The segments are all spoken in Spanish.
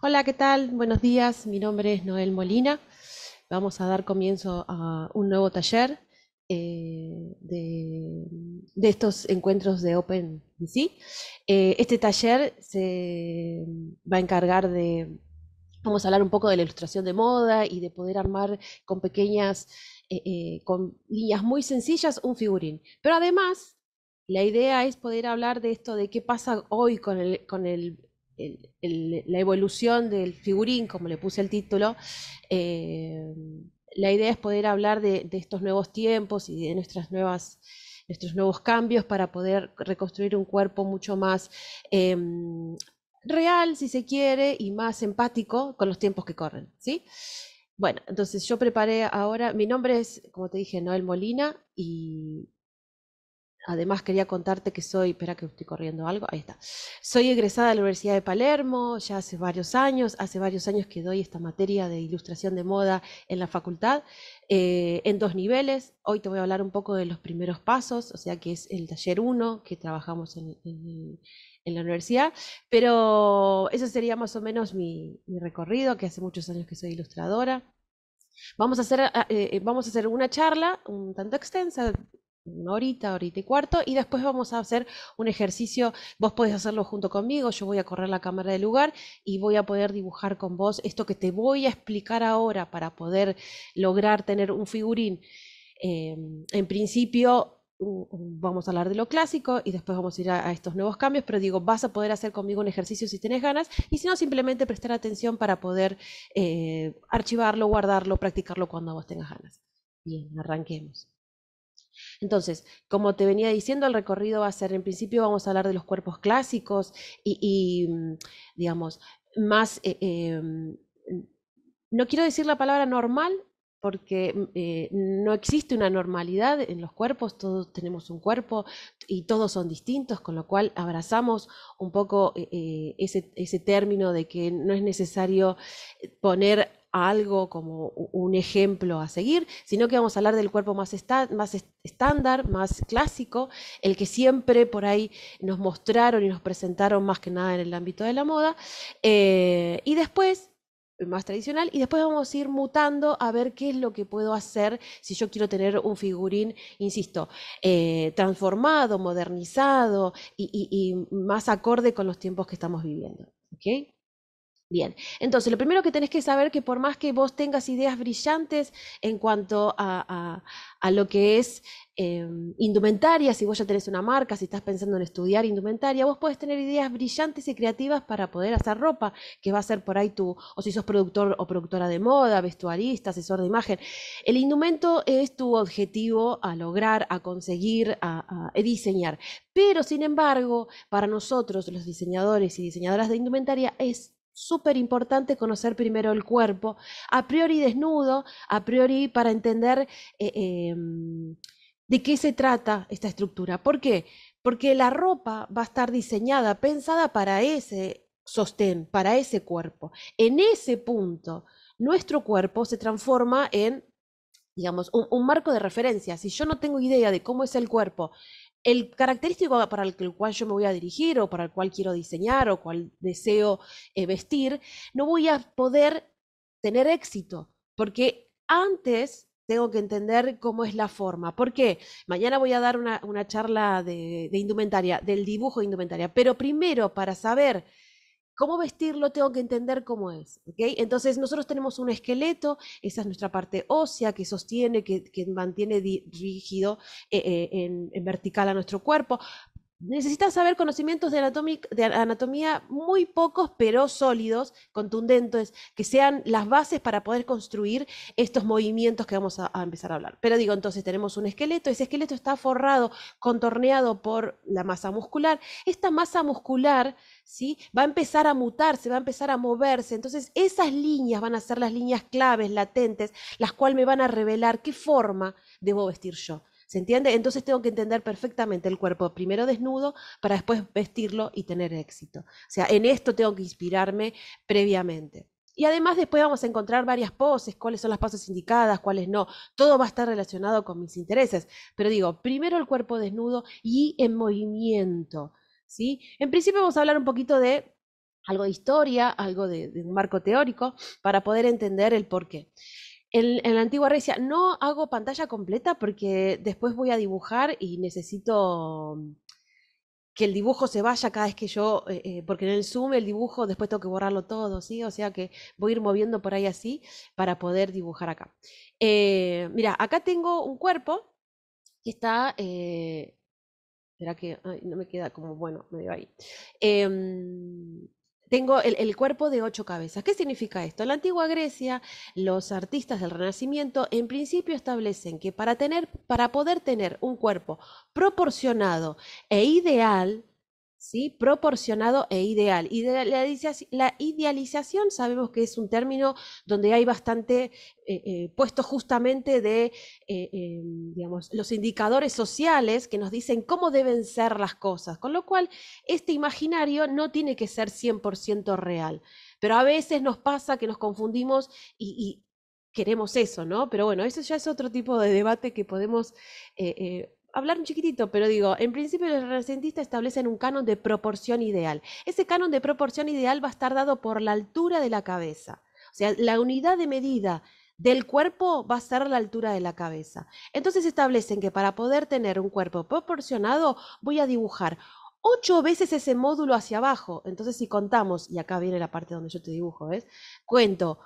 Hola, ¿qué tal? Buenos días, mi nombre es Noel Molina. Vamos a dar comienzo a un nuevo taller eh, de, estos encuentros de Open Eh, este taller se va a encargar de, vamos a hablar un poco de la ilustración de moda y de poder armar con pequeñas, eh, eh, con líneas muy sencillas un figurín. Pero además, la idea es poder hablar de esto, de qué pasa hoy con el la evolución del figurín, como le puse el título, eh, la idea es poder hablar de, estos nuevos tiempos y de nuestras nuevas nuestros nuevos cambios para poder reconstruir un cuerpo mucho más em, real, si se quiere, y más empático con los tiempos que corren, ¿sí? Bueno, entonces yo preparé ahora, mi nombre es, como te dije, Noel Molina y Además, quería contarte que soy, espera que estoy corriendo algo, ahí está. Soy egresada de la Universidad de Palermo, ya hace varios años, hace varios años que doy esta materia de ilustración de moda en la facultad, eh, en dos niveles. Hoy te voy a hablar un poco de los primeros pasos, o sea, que es el taller 1 que trabajamos en, la universidad, pero eso sería más o menos mi, recorrido, que hace muchos años que soy ilustradora. Vamos a, hacer, eh, eh, vamos a hacer una charla un tanto extensa, una horita, horita y cuarto, y después vamos a hacer un ejercicio, vos podés hacerlo junto conmigo, yo voy a correr la cámara del lugar y voy a poder dibujar con vos esto que te voy a explicar ahora para poder lograr tener un figurín. Em, en principio vamos a hablar de lo clásico y después vamos a ir a, estos nuevos cambios, pero digo, vas a poder hacer conmigo un ejercicio si tenés ganas y si no, simplemente prestar atención para poder eh, archivarlo, guardarlo, practicarlo cuando vos tengas ganas. Bien, arranquemos. Entonces, como te venía diciendo, el recorrido va a ser, en principio vamos a hablar de los cuerpos clásicos y, mm, digamos, más, eh, eh, mm, no quiero decir la palabra normal, porque mm, eh, no existe una normalidad en los cuerpos, todos tenemos un cuerpo y todos son distintos, con lo cual abrazamos un poco ese, término de que no es necesario poner algo como un ejemplo a seguir, sino que vamos a hablar del cuerpo más, más estándar, más clásico, el que siempre por ahí nos mostraron y nos presentaron más que nada en el ámbito de la moda. Eh, y después más tradicional y después vamos a ir mutando a ver qué es lo que puedo hacer si yo quiero tener un figurín, insisto, eh, transformado, modernizado y, más acorde con los tiempos que estamos viviendo. ¿okay? Bien, entonces lo primero que tenés que saber que por más que vos tengas ideas brillantes en cuanto a, lo que es em, indumentaria, si vos ya tenés una marca, si estás pensando en estudiar indumentaria, vos podés tener ideas brillantes y creativas para poder hacer ropa, que va a ser por ahí tú, o si sos productor o productora de moda, vestuarista, asesor de imagen. El indumento es tu objetivo a lograr, a conseguir, a, a diseñar. Pero sin embargo, para nosotros, los diseñadores y diseñadoras de indumentaria, es súper importante conocer primero el cuerpo, a priori desnudo, a priori para entender eh, em, de qué se trata esta estructura. ¿Por qué? Porque la ropa va a estar diseñada, pensada para ese sostén, para ese cuerpo. En ese punto, nuestro cuerpo se transforma en digamos, un marco de referencia. Si yo no tengo idea de cómo es el cuerpo el característico para el cual yo me voy a dirigir o para el cual quiero diseñar o cual deseo eh, vestir, no voy a poder tener éxito, porque antes tengo que entender cómo es la forma. ¿Por qué? Mañana voy a dar una, charla de, de, indumentaria, del dibujo de indumentaria, pero primero para saber cómo vestirlo tengo que entender cómo es. Entonces nosotros tenemos un esqueleto, esa es nuestra parte ósea que sostiene, que, mantiene rígido eh, eh, en, vertical a nuestro cuerpo, Necesitas saber conocimientos de, anatomía muy pocos, pero sólidos, contundentes, que sean las bases para poder construir estos movimientos que vamos a, empezar a hablar. Pero digo, entonces tenemos un esqueleto, ese esqueleto está forrado, contorneado por la masa muscular. Esta masa muscular ¿sí? va a empezar a mutarse, va a empezar a moverse. Entonces esas líneas van a ser las líneas claves, latentes, las cuales me van a revelar qué forma debo vestir yo ¿Se entiende? Entonces tengo que entender perfectamente el cuerpo, primero desnudo, para después vestirlo y tener éxito. O sea, en esto tengo que inspirarme previamente. Y además después vamos a encontrar varias poses, cuáles son las poses indicadas, cuáles no. Todo va a estar relacionado con mis intereses. Pero digo, primero el cuerpo desnudo y en movimiento. ¿sí? En principio vamos a hablar un poquito de algo de historia, algo de, un marco teórico, para poder entender el por qué en, la antigua Recia no hago pantalla completa porque después voy a dibujar y necesito mm, que el dibujo se vaya cada vez que yo, eh, eh, porque en el zoom el dibujo después tengo que borrarlo todo, ¿sí? O sea que voy a ir moviendo por ahí así para poder dibujar acá. Eh, mira, acá tengo un cuerpo que está... ¿Será que no me queda como bueno? Me dio ahí. Em, tengo el, cuerpo de ocho cabezas. ¿Qué significa esto? En la antigua Grecia, los artistas del Renacimiento en principio establecen que para, tener, para poder tener un cuerpo proporcionado e ideal, ¿sí? proporcionado e ideal. Y la idealización sabemos que es un término donde hay bastante eh, eh, puesto justamente de eh, digamos, los indicadores sociales que nos dicen cómo deben ser las cosas, con lo cual este imaginario no tiene que ser 100% real. Pero a veces nos pasa que nos confundimos y, y, queremos eso, ¿no? Pero bueno, eso ya es otro tipo de debate que podemos hablar un chiquitito, pero digo, en principio los renacentistas establecen un canon de proporción ideal. Ese canon de proporción ideal va a estar dado por la altura de la cabeza. O sea, la unidad de medida del cuerpo va a ser la altura de la cabeza. Entonces establecen que para poder tener un cuerpo proporcionado voy a dibujar ocho veces ese módulo hacia abajo. Entonces si contamos, y acá viene la parte donde yo te dibujo, ¿ves? Cuento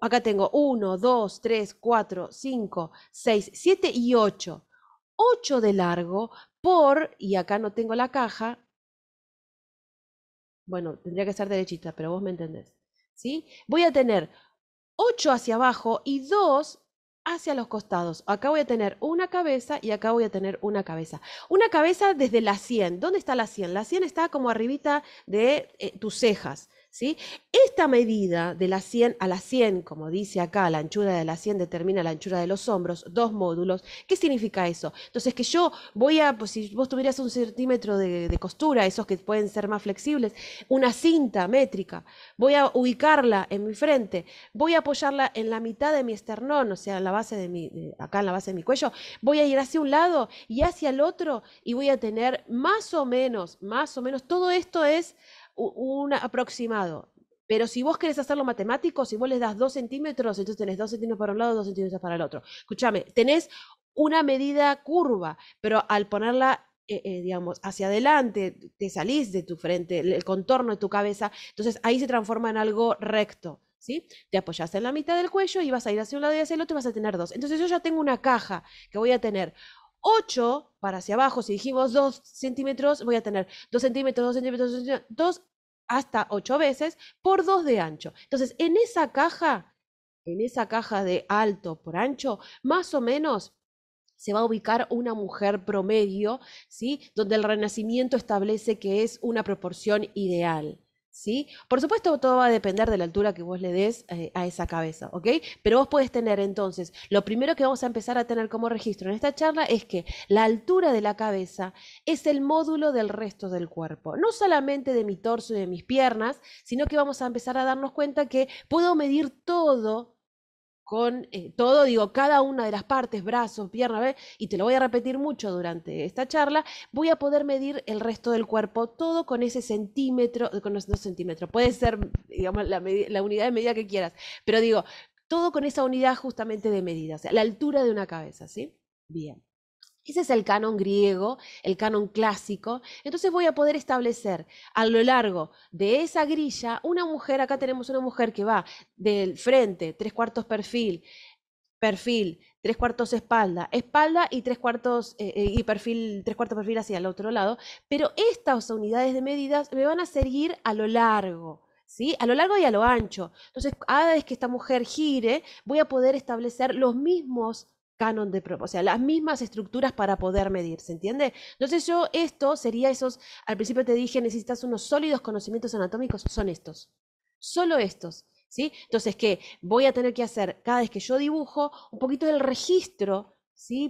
acá tengo 1, 2, 3, 4, cinco, 6, siete y 8. 8 de largo por, y acá no tengo la caja, bueno, tendría que estar derechita, pero vos me entendés, ¿sí? Voy a tener 8 hacia abajo y 2 hacia los costados. Acá voy a tener una cabeza y acá voy a tener una cabeza. Una cabeza desde la 100. ¿Dónde está la 100? La 100 está como arribita de eh, tus cejas. Esta medida de la 100 a la 100, como dice acá, la anchura de la 100 determina la anchura de los hombros, dos módulos. ¿Qué significa eso? Entonces que yo voy a, pues si vos tuvieras un centímetro de, costura, esos que pueden ser más flexibles, una cinta métrica, voy a ubicarla en mi frente, voy a apoyarla en la mitad de mi esternón, o sea, la base de mi, acá en la base de mi cuello, voy a ir hacia un lado y hacia el otro y voy a tener más o menos, más o menos, todo esto es un aproximado. Pero si vos querés hacerlo matemático, si vos les das dos centímetros, entonces tenés dos centímetros para un lado, dos centímetros para el otro. Escúchame, tenés una medida curva, pero al ponerla eh, eh, digamos, hacia adelante, te salís de tu frente, el, contorno de tu cabeza, entonces ahí se transforma en algo recto, ¿sí? Te apoyas en la mitad del cuello y vas a ir hacia un lado y hacia el otro y vas a tener dos. Entonces yo ya tengo una caja que voy a tener 8 para hacia abajo, si dijimos 2 centímetros, voy a tener 2 centímetros, 2 centímetros, 2 hasta 8 veces por 2 de ancho. Entonces, en esa caja, en esa caja de alto por ancho, más o menos se va a ubicar una mujer promedio, Donde el renacimiento establece que es una proporción ideal. Por supuesto, todo va a depender de la altura que vos le des eh, a esa cabeza, ¿ok? Pero vos puedes tener entonces, lo primero que vamos a empezar a tener como registro en esta charla es que la altura de la cabeza es el módulo del resto del cuerpo, no solamente de mi torso y de mis piernas, sino que vamos a empezar a darnos cuenta que puedo medir todo con eh, todo, digo, cada una de las partes, brazos, piernas, y te lo voy a repetir mucho durante esta charla, voy a poder medir el resto del cuerpo, todo con ese centímetro, eh, con esos centímetros, puede ser, digamos, la, la unidad de medida que quieras, pero digo, todo con esa unidad justamente de medida, o sea, la altura de una cabeza, ¿sí? Bien. Ese es el canon griego, el canon clásico. Entonces voy a poder establecer a lo largo de esa grilla una mujer, acá tenemos una mujer que va del frente, tres cuartos perfil, perfil, tres cuartos espalda, espalda y tres cuartos eh, eh, y perfil, tres cuartos perfil hacia el otro lado. Pero estas unidades de medidas me van a seguir a lo largo. ¿Sí? A lo largo y a lo ancho. Entonces, cada vez que esta mujer gire, voy a poder establecer los mismos canon de propósito, o sea, las mismas estructuras para poder medir, ¿se entiende? Entonces yo esto sería esos, al principio te dije, necesitas unos sólidos conocimientos anatómicos, son estos, solo estos, ¿sí? Entonces que voy a tener que hacer cada vez que yo dibujo un poquito del registro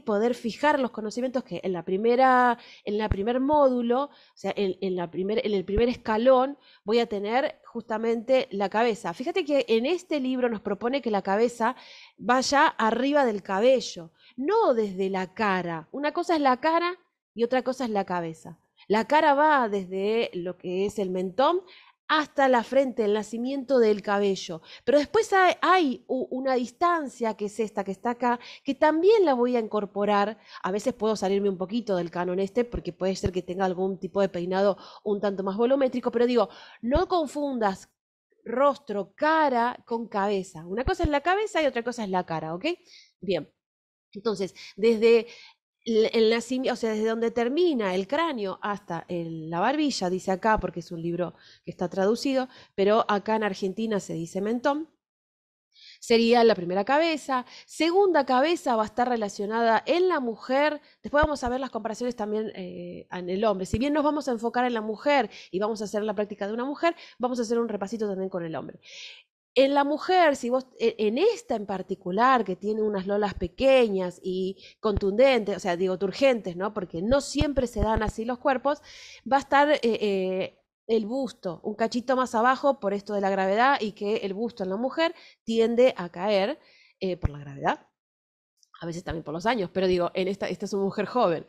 poder fijar los conocimientos que en la primera, en primer módulo, o sea, en, en el primer escalón, voy a tener justamente la cabeza. Fíjate que en este libro nos propone que la cabeza vaya arriba del cabello, no desde la cara. Una cosa es la cara y otra cosa es la cabeza. La cara va desde lo que es el mentón hasta la frente, el nacimiento del cabello. Pero después hay, una distancia que es esta, que está acá, que también la voy a incorporar. A veces puedo salirme un poquito del canon este, porque puede ser que tenga algún tipo de peinado un tanto más volumétrico, pero digo, no confundas rostro, cara con cabeza. Una cosa es la cabeza y otra cosa es la cara, ¿ok? Bien. Entonces, desde o sea, desde donde termina el cráneo hasta la barbilla, dice acá, porque es un libro que está traducido, pero acá en Argentina se dice mentón, sería la primera cabeza. Segunda cabeza va a estar relacionada en la mujer. Después vamos a ver las comparaciones también eh, en el hombre. Si bien nos vamos a enfocar en la mujer y vamos a hacer la práctica de una mujer, vamos a hacer un repasito también con el hombre en la mujer, si vos, e, en esta en particular, que tiene unas lolas pequeñas y contundentes, o sea, digo, turgentes, ¿no? Porque no siempre se dan así los cuerpos, va a estar eh, eh, el busto un cachito más abajo por esto de la gravedad y que el busto en la mujer tiende a caer eh, por la gravedad, a veces también por los años, pero digo, en esta, esta es una mujer joven.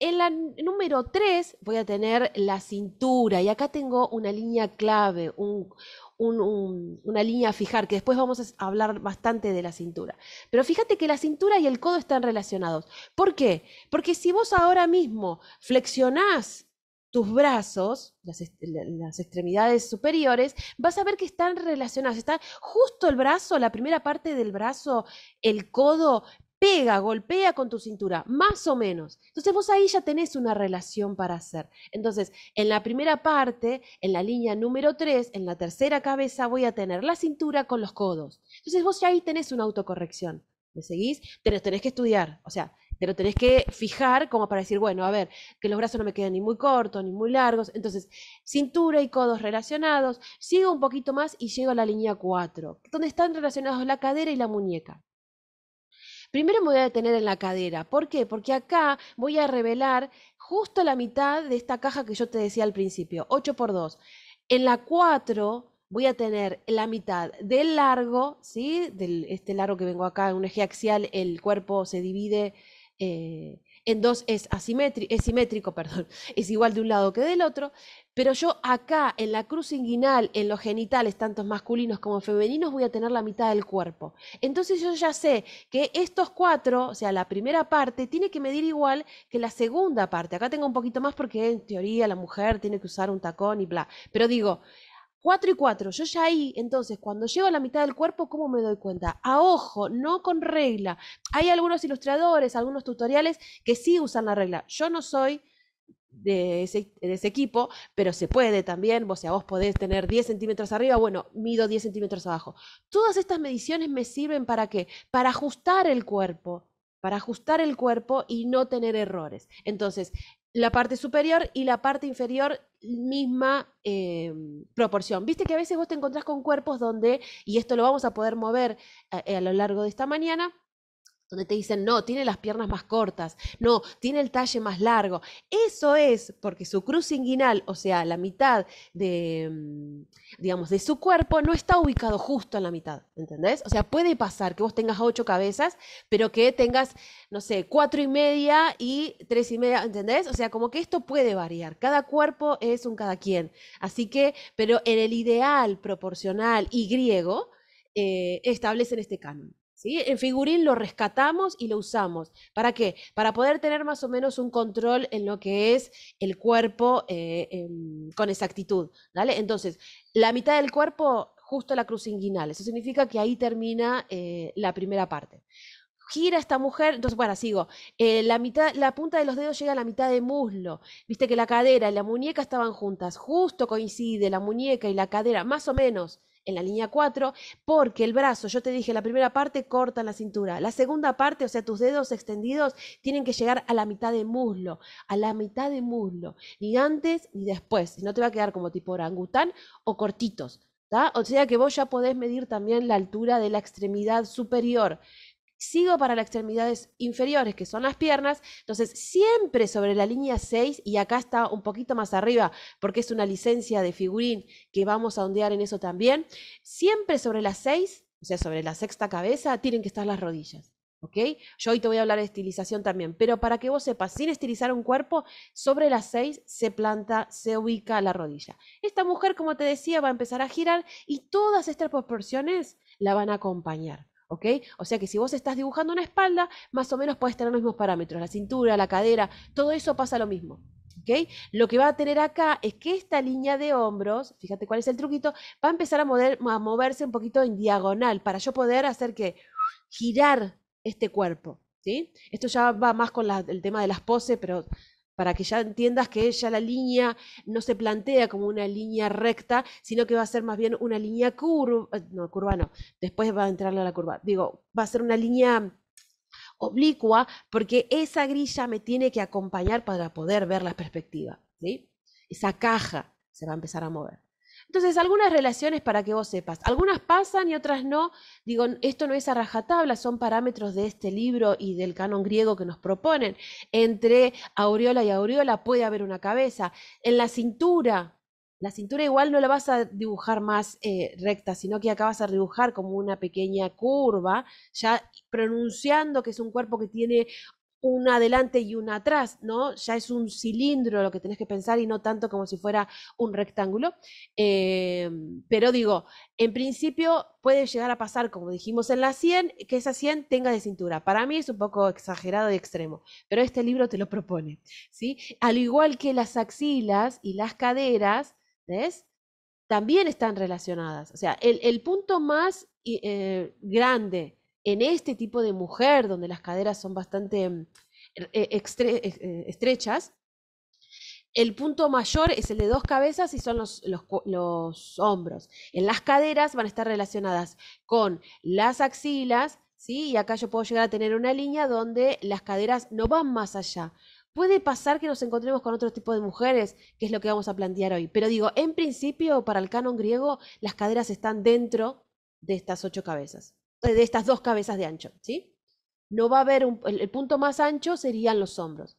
En la número 3 voy a tener la cintura y acá tengo una línea clave, un, una línea a fijar, que después vamos a hablar bastante de la cintura. Pero fíjate que la cintura y el codo están relacionados. ¿Por qué? Porque si vos ahora mismo flexionás tus brazos, las, las, extremidades superiores, vas a ver que están relacionados. Está justo el brazo, la primera parte del brazo, el codo, pega, golpea con tu cintura, más o menos. Entonces vos ahí ya tenés una relación para hacer. Entonces, en la primera parte, en la línea número 3, en la tercera cabeza, voy a tener la cintura con los codos. Entonces vos ya ahí tenés una autocorrección. ¿Me seguís? Te tenés que estudiar, o sea, te lo tenés que fijar como para decir, bueno, a ver, que los brazos no me queden ni muy cortos ni muy largos. Entonces, cintura y codos relacionados, sigo un poquito más y llego a la línea 4, donde están relacionados la cadera y la muñeca. Primero me voy a detener en la cadera. ¿Por qué? Porque acá voy a revelar justo la mitad de esta caja que yo te decía al principio, 8 por 2. En la 4 voy a tener la mitad del largo, ¿sí? de este largo que vengo acá, un eje axial, el cuerpo se divide eh, en dos es, es simétrico, perdón, es igual de un lado que del otro, pero yo acá en la cruz inguinal, en los genitales, tantos masculinos como femeninos, voy a tener la mitad del cuerpo. Entonces yo ya sé que estos cuatro, o sea, la primera parte, tiene que medir igual que la segunda parte. Acá tengo un poquito más porque en teoría la mujer tiene que usar un tacón y bla. Pero digo, 4 y 4. Yo ya ahí, entonces, cuando llego a la mitad del cuerpo, ¿cómo me doy cuenta? A ojo, no con regla. Hay algunos ilustradores, algunos tutoriales que sí usan la regla. Yo no soy de ese, equipo, pero se puede también. O sea, vos podés tener 10 centímetros arriba, bueno, mido 10 centímetros abajo. Todas estas mediciones me sirven para qué? Para ajustar el cuerpo para ajustar el cuerpo y no tener errores. Entonces, la parte superior y la parte inferior misma em, proporción. Viste que a veces vos te encontrás con cuerpos donde, y esto lo vamos a poder mover eh, eh, a lo largo de esta mañana, donde te dicen, no, tiene las piernas más cortas, no, tiene el talle más largo. Eso es porque su cruz inguinal, o sea, la mitad de, mm, digamos, de su cuerpo, no está ubicado justo en la mitad, ¿entendés? O sea, puede pasar que vos tengas ocho cabezas, pero que tengas, no sé, cuatro y media y tres y media, ¿entendés? O sea, como que esto puede variar. Cada cuerpo es un cada quien. Así que, pero en el ideal proporcional y griego, eh, establecen este canon. ¿Sí? En figurín lo rescatamos y lo usamos. ¿Para qué? Para poder tener más o menos un control en lo que es el cuerpo eh, em, con exactitud. ¿vale? Entonces, la mitad del cuerpo, justo la cruz inguinal. Eso significa que ahí termina eh, la primera parte. Gira esta mujer, entonces bueno, sigo. Eh, la, mitad, la punta de los dedos llega a la mitad de muslo. Viste que la cadera y la muñeca estaban juntas. Justo coincide la muñeca y la cadera, más o menos en la línea 4, porque el brazo, yo te dije, la primera parte corta la cintura, la segunda parte, o sea, tus dedos extendidos tienen que llegar a la mitad de muslo, a la mitad de muslo, ni antes ni después, si no te va a quedar como tipo orangután o cortitos, O sea que vos ya podés medir también la altura de la extremidad superior sigo para las extremidades inferiores, que son las piernas, entonces siempre sobre la línea 6 y acá está un poquito más arriba, porque es una licencia de figurín que vamos a ondear en eso también, siempre sobre la 6, o sea, sobre la sexta cabeza, tienen que estar las rodillas. ¿Ok? Yo hoy te voy a hablar de estilización también, pero para que vos sepas, sin estilizar un cuerpo, sobre las 6 se planta, se ubica la rodilla. Esta mujer, como te decía, va a empezar a girar y todas estas proporciones la van a acompañar. O sea que si vos estás dibujando una espalda, más o menos puedes tener los mismos parámetros, la cintura, la cadera, todo eso pasa lo mismo. Lo que va a tener acá es que esta línea de hombros, fíjate cuál es el truquito, va a empezar a, moverse un poquito en diagonal para yo poder hacer que girar este cuerpo. ¿sí? Esto ya va más con el tema de las poses, pero para que ya entiendas que ella la línea no se plantea como una línea recta, sino que va a ser más bien una línea curva, no, curva no, después va a entrarle a la curva, digo, va a ser una línea oblicua, porque esa grilla me tiene que acompañar para poder ver la perspectiva, ¿sí? Esa caja se va a empezar a mover. Entonces, algunas relaciones para que vos sepas, algunas pasan y otras no. Digo, esto no es a rajatabla, son parámetros de este libro y del canon griego que nos proponen. Entre aureola y aureola puede haber una cabeza. En la cintura, la cintura igual no la vas a dibujar más eh, recta, sino que acá vas a dibujar como una pequeña curva, ya pronunciando que es un cuerpo que tiene una adelante y una atrás, ¿no? Ya es un cilindro lo que tenés que pensar y no tanto como si fuera un rectángulo. Em, pero digo, en principio puede llegar a pasar, como dijimos en la 100, que esa 100 tenga de cintura. Para mí es un poco exagerado y extremo, pero este libro te lo propone, ¿sí? Al igual que las axilas y las caderas, ¿ves? También están relacionadas. O sea, el, punto más eh, grande en este tipo de mujer, donde las caderas son bastante em, er, e, e, e, estrechas, el punto mayor es el de dos cabezas y son los, hombros. En las caderas van a estar relacionadas con las axilas, ¿sí? Y acá yo puedo llegar a tener una línea donde las caderas no van más allá. Puede pasar que nos encontremos con otro tipo de mujeres, que es lo que vamos a plantear hoy. Pero digo, en principio, para el canon griego, las caderas están dentro de estas ocho cabezas. Eh, de estas dos cabezas de ancho, ¿sí? No va a haber un, el, punto más ancho serían los hombros.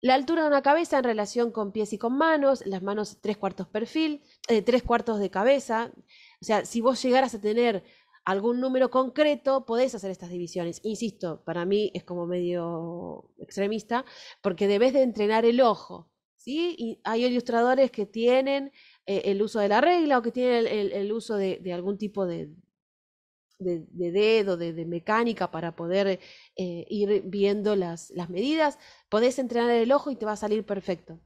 La altura de una cabeza en relación con pies y con manos, las manos tres cuartos perfil, eh, tres cuartos de cabeza. O sea, si vos llegaras a tener algún número concreto, podés hacer estas divisiones. Insisto, para mí es como medio extremista, porque debes de entrenar el ojo. ¿sí? Y hay ilustradores que tienen eh, el uso de la regla o que tienen el, uso de algún tipo de, de, dedo, de, mecánica para poder eh, ir viendo las, medidas. Podés entrenar el ojo y te va a salir perfecto.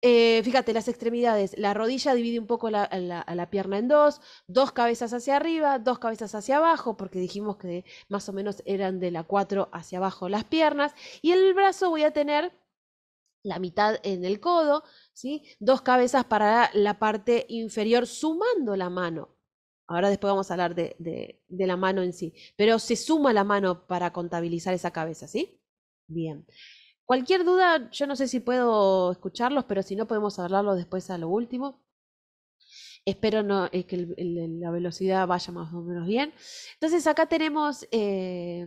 Eh, fíjate, las extremidades, la rodilla divide un poco la, la, pierna en dos, dos cabezas hacia arriba, dos cabezas hacia abajo, porque dijimos que más o menos eran de la 4 hacia abajo las piernas, y el brazo voy a tener la mitad en el codo, ¿sí? dos cabezas para la parte inferior sumando la mano. Ahora después vamos a hablar de, la mano en sí. Pero se suma la mano para contabilizar esa cabeza, ¿sí? Bien. Cualquier duda, yo no sé si puedo escucharlos, pero si no podemos hablarlo después a lo último. Espero no, eh, que la velocidad vaya más o menos bien. Entonces acá tenemos, eh,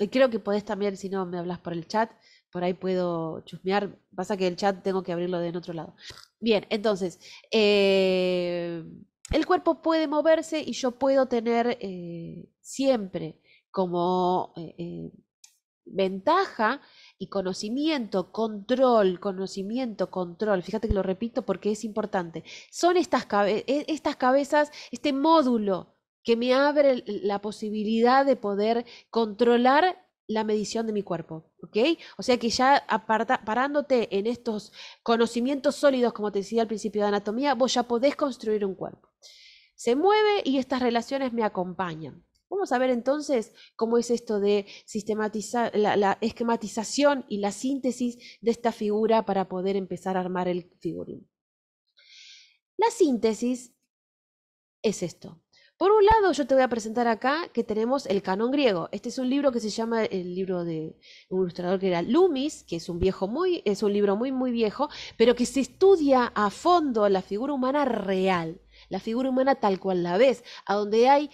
eh, creo que podés también, si no me hablas por el chat, por ahí puedo chusmear. Pasa que el chat tengo que abrirlo de en otro lado. Bien, entonces, el cuerpo puede moverse y yo puedo tener eh, siempre como eh, eh, ventaja y conocimiento, control, conocimiento, control. Fíjate que lo repito porque es importante. Son estas, e, estas cabezas, este módulo que me abre la posibilidad de poder controlar la medición de mi cuerpo, ¿ok? O sea que ya aparta, parándote en estos conocimientos sólidos, como te decía al principio de anatomía, vos ya podés construir un cuerpo. Se mueve y estas relaciones me acompañan. Vamos a ver entonces cómo es esto de sistematizar la, la esquematización y la síntesis de esta figura para poder empezar a armar el figurín. La síntesis es esto. Por un lado, yo te voy a presentar acá que tenemos el canon griego. Este es un libro que se llama el libro de un ilustrador que era Loomis, que es un viejo muy, es un libro muy muy viejo, pero que se estudia a fondo la figura humana real, la figura humana tal cual la ves, a donde hay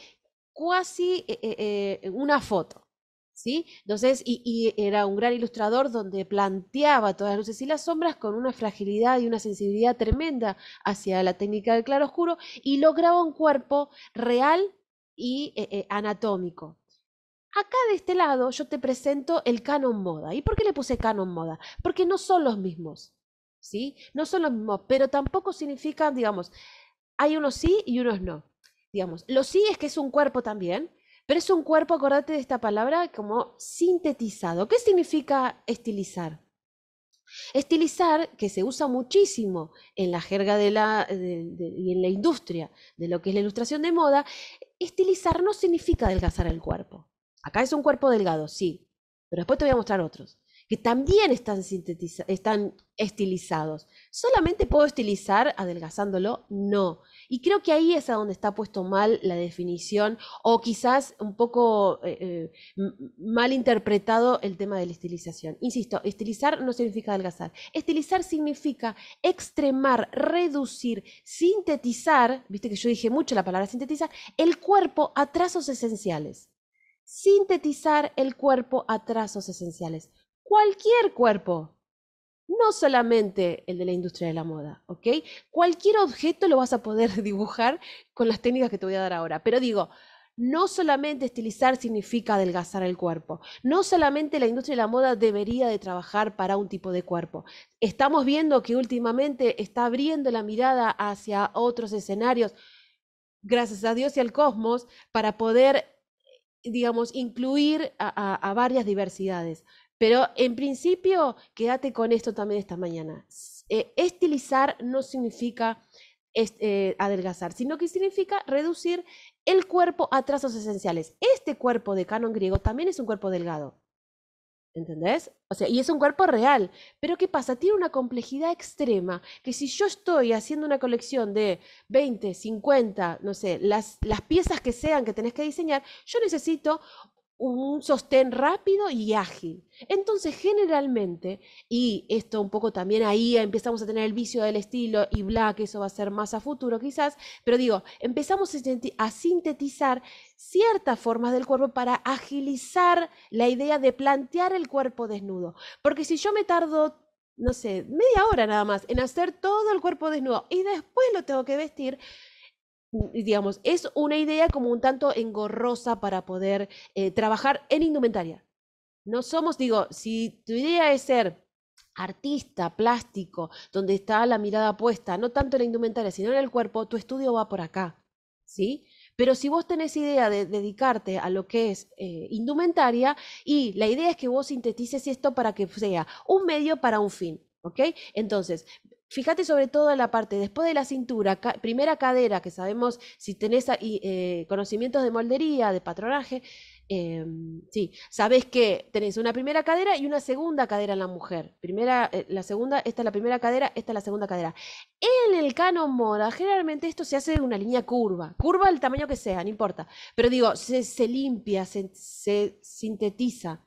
casi eh, eh, eh, una foto. Entonces, y, era un gran ilustrador donde planteaba todas las luces y las sombras con una fragilidad y una sensibilidad tremenda hacia la técnica del claroscuro y lograba un cuerpo real y eh, eh, anatómico. Acá de este lado yo te presento el canon moda. ¿Y por qué le puse canon moda? Porque no son los mismos, ¿sí? No son los mismos, pero tampoco significan, digamos, hay unos sí y unos no. Digamos, lo sí es que es un cuerpo también, pero es un cuerpo, acordate de esta palabra, como sintetizado. ¿Qué significa estilizar? Estilizar, que se usa muchísimo en la jerga y en la industria de lo que es la ilustración de moda, estilizar no significa adelgazar el cuerpo. Acá es un cuerpo delgado, sí, pero después te voy a mostrar otros, que también están, están estilizados. ¿Solamente puedo estilizar adelgazándolo? No. Y creo que ahí es a donde está puesto mal la definición o quizás un poco eh, eh, mal interpretado el tema de la estilización. Insisto, estilizar no significa adelgazar. Estilizar significa extremar, reducir, sintetizar, viste que yo dije mucho la palabra sintetizar, el cuerpo a trazos esenciales. Sintetizar el cuerpo a trazos esenciales. Cualquier cuerpo, no solamente el de la industria de la moda, ¿ok? Cualquier objeto lo vas a poder dibujar con las técnicas que te voy a dar ahora, pero digo, no solamente estilizar significa adelgazar el cuerpo, no solamente la industria de la moda debería de trabajar para un tipo de cuerpo. Estamos viendo que últimamente está abriendo la mirada hacia otros escenarios, gracias a Dios y al cosmos, para poder, digamos, incluir a, a varias diversidades. Pero en principio, quédate con esto también esta mañana. Eh, estilizar no significa eh, adelgazar, sino que significa reducir el cuerpo a trazos esenciales. Este cuerpo de canon griego también es un cuerpo delgado. ¿Entendés? O sea, y es un cuerpo real. Pero ¿qué pasa? Tiene una complejidad extrema. Que si yo estoy haciendo una colección de 20, 50, no sé, las, las piezas que sean que tenés que diseñar, yo necesito un sostén rápido y ágil. Entonces, generalmente, y esto un poco también ahí empezamos a tener el vicio del estilo y bla, que eso va a ser más a futuro quizás, pero digo, empezamos a sintetizar ciertas formas del cuerpo para agilizar la idea de plantear el cuerpo desnudo. Porque si yo me tardo no sé, media hora nada más en hacer todo el cuerpo desnudo y después lo tengo que vestir, digamos, es una idea como un tanto engorrosa para poder eh, trabajar en indumentaria. No somos, digo, si tu idea es ser artista, plástico, donde está la mirada puesta, no tanto en la indumentaria, sino en el cuerpo, tu estudio va por acá, ¿sí? Pero si vos tenés idea de dedicarte a lo que es eh, indumentaria, y la idea es que vos sintetices esto para que sea un medio para un fin, ¿ok? Entonces, Fíjate sobre todo en la parte después de la cintura, primera cadera, que sabemos si tenés eh, conocimientos de moldería, de patronaje, em, sí, sabés que tenés una primera cadera y una segunda cadera en la mujer. Primera, eh, la segunda, esta es la primera cadera, esta es la segunda cadera. En el canon moda, generalmente esto se hace de una línea curva, curva el tamaño que sea, no importa. Pero digo, se, limpia, se sintetiza.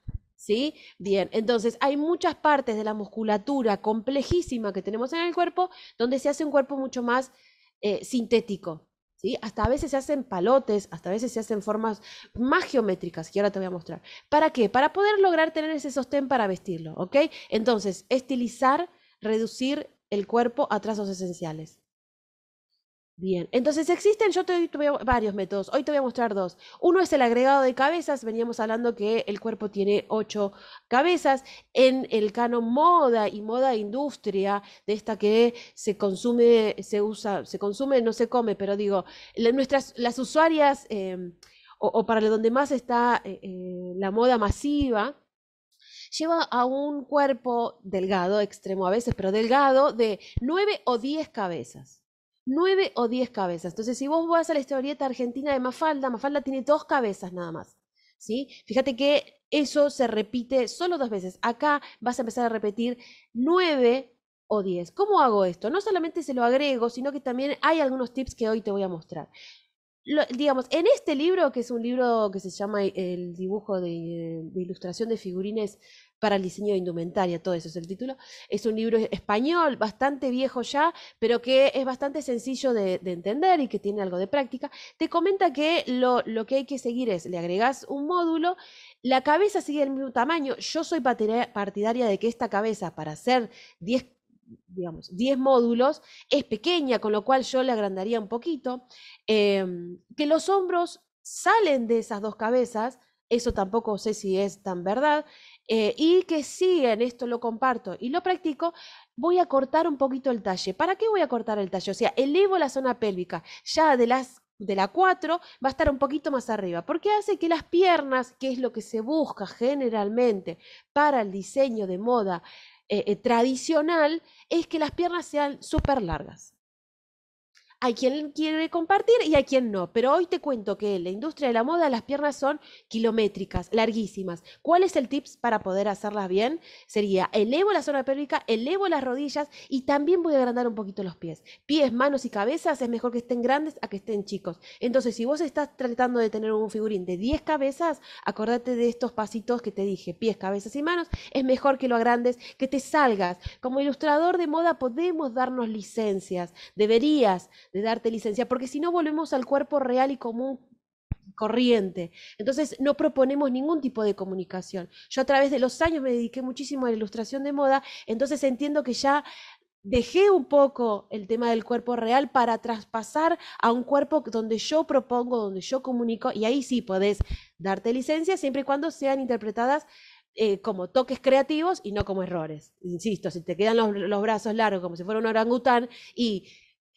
¿Sí? Bien, entonces hay muchas partes de la musculatura complejísima que tenemos en el cuerpo donde se hace un cuerpo mucho más eh, sintético, ¿Sí? Hasta a veces se hacen palotes, hasta a veces se hacen formas más geométricas, que ahora te voy a mostrar. ¿Para qué? Para poder lograr tener ese sostén para vestirlo, ¿ok? Entonces, estilizar, reducir el cuerpo a trazos esenciales. Bien, entonces existen, yo te doy varios métodos, hoy te voy a mostrar dos. Uno es el agregado de cabezas, veníamos hablando que el cuerpo tiene ocho cabezas. En el canon moda y moda industria, de esta que se consume, se usa, se consume, no se come, pero digo, nuestras, las usuarias em, o, para donde más está eh, eh, la moda masiva, lleva a un cuerpo delgado, extremo a veces, pero delgado, de nueve o diez cabezas nueve o diez cabezas. Entonces, si vos vas a la historieta argentina de Mafalda, Mafalda tiene dos cabezas nada más. ¿sí? Fíjate que eso se repite solo dos veces. Acá vas a empezar a repetir nueve o diez. ¿Cómo hago esto? No solamente se lo agrego, sino que también hay algunos tips que hoy te voy a mostrar digamos, en este libro, que es un libro que se llama eh, El dibujo eh, de, ilustración de figurines para el diseño de indumentaria, todo eso es el título, es un libro español, bastante viejo ya, pero que es bastante sencillo de, entender y que tiene algo de práctica, te comenta que lo, que hay que seguir es, le agregas un módulo, la cabeza sigue el mismo tamaño, yo soy partidaria de que esta cabeza para hacer 10 digamos, 10 módulos, es pequeña, con lo cual yo le agrandaría un poquito. Em, que los hombros salen de esas dos cabezas, eso tampoco sé si es tan verdad, eh, y que en esto lo comparto y lo practico, voy a cortar un poquito el talle. ¿Para qué voy a cortar el talle? O sea, elevo la zona pélvica, ya de las de la 4 va a estar un poquito más arriba, porque hace que las piernas, que es lo que se busca generalmente para el diseño de moda eh, eh, tradicional es que las piernas sean súper largas. Hay quien quiere compartir y hay quien no, pero hoy te cuento que en la industria de la moda las piernas son kilométricas, larguísimas. ¿Cuál es el tips para poder hacerlas bien? Sería elevo la zona pélvica, elevo las rodillas y también voy a agrandar un poquito los pies. Pies, manos y cabezas es mejor que estén grandes a que estén chicos. Entonces, si vos estás tratando de tener un figurín de 10 cabezas, acordate de estos pasitos que te dije, pies, cabezas y manos, es mejor que lo agrandes, que te salgas. Como ilustrador de moda podemos darnos licencias, deberías de darte licencia, porque si no volvemos al cuerpo real y común corriente. Entonces no proponemos ningún tipo de comunicación. Yo a través de los años me dediqué muchísimo a la ilustración de moda, entonces entiendo que ya dejé un poco el tema del cuerpo real para traspasar a un cuerpo donde yo propongo, donde yo comunico, y ahí sí podés darte licencia siempre y cuando sean interpretadas eh, como toques creativos y no como errores. Insisto, si te quedan los, los brazos largos como si fuera un orangután y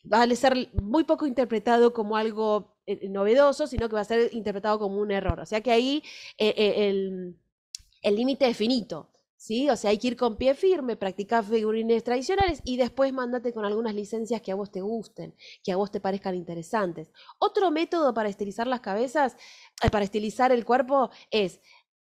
va a ser muy poco interpretado como algo eh, novedoso, sino que va a ser interpretado como un error. O sea que ahí eh, eh, el límite es finito. ¿sí? O sea, hay que ir con pie firme, practicar figurines tradicionales y después mándate con algunas licencias que a vos te gusten, que a vos te parezcan interesantes. Otro método para estilizar las cabezas, para estilizar el cuerpo es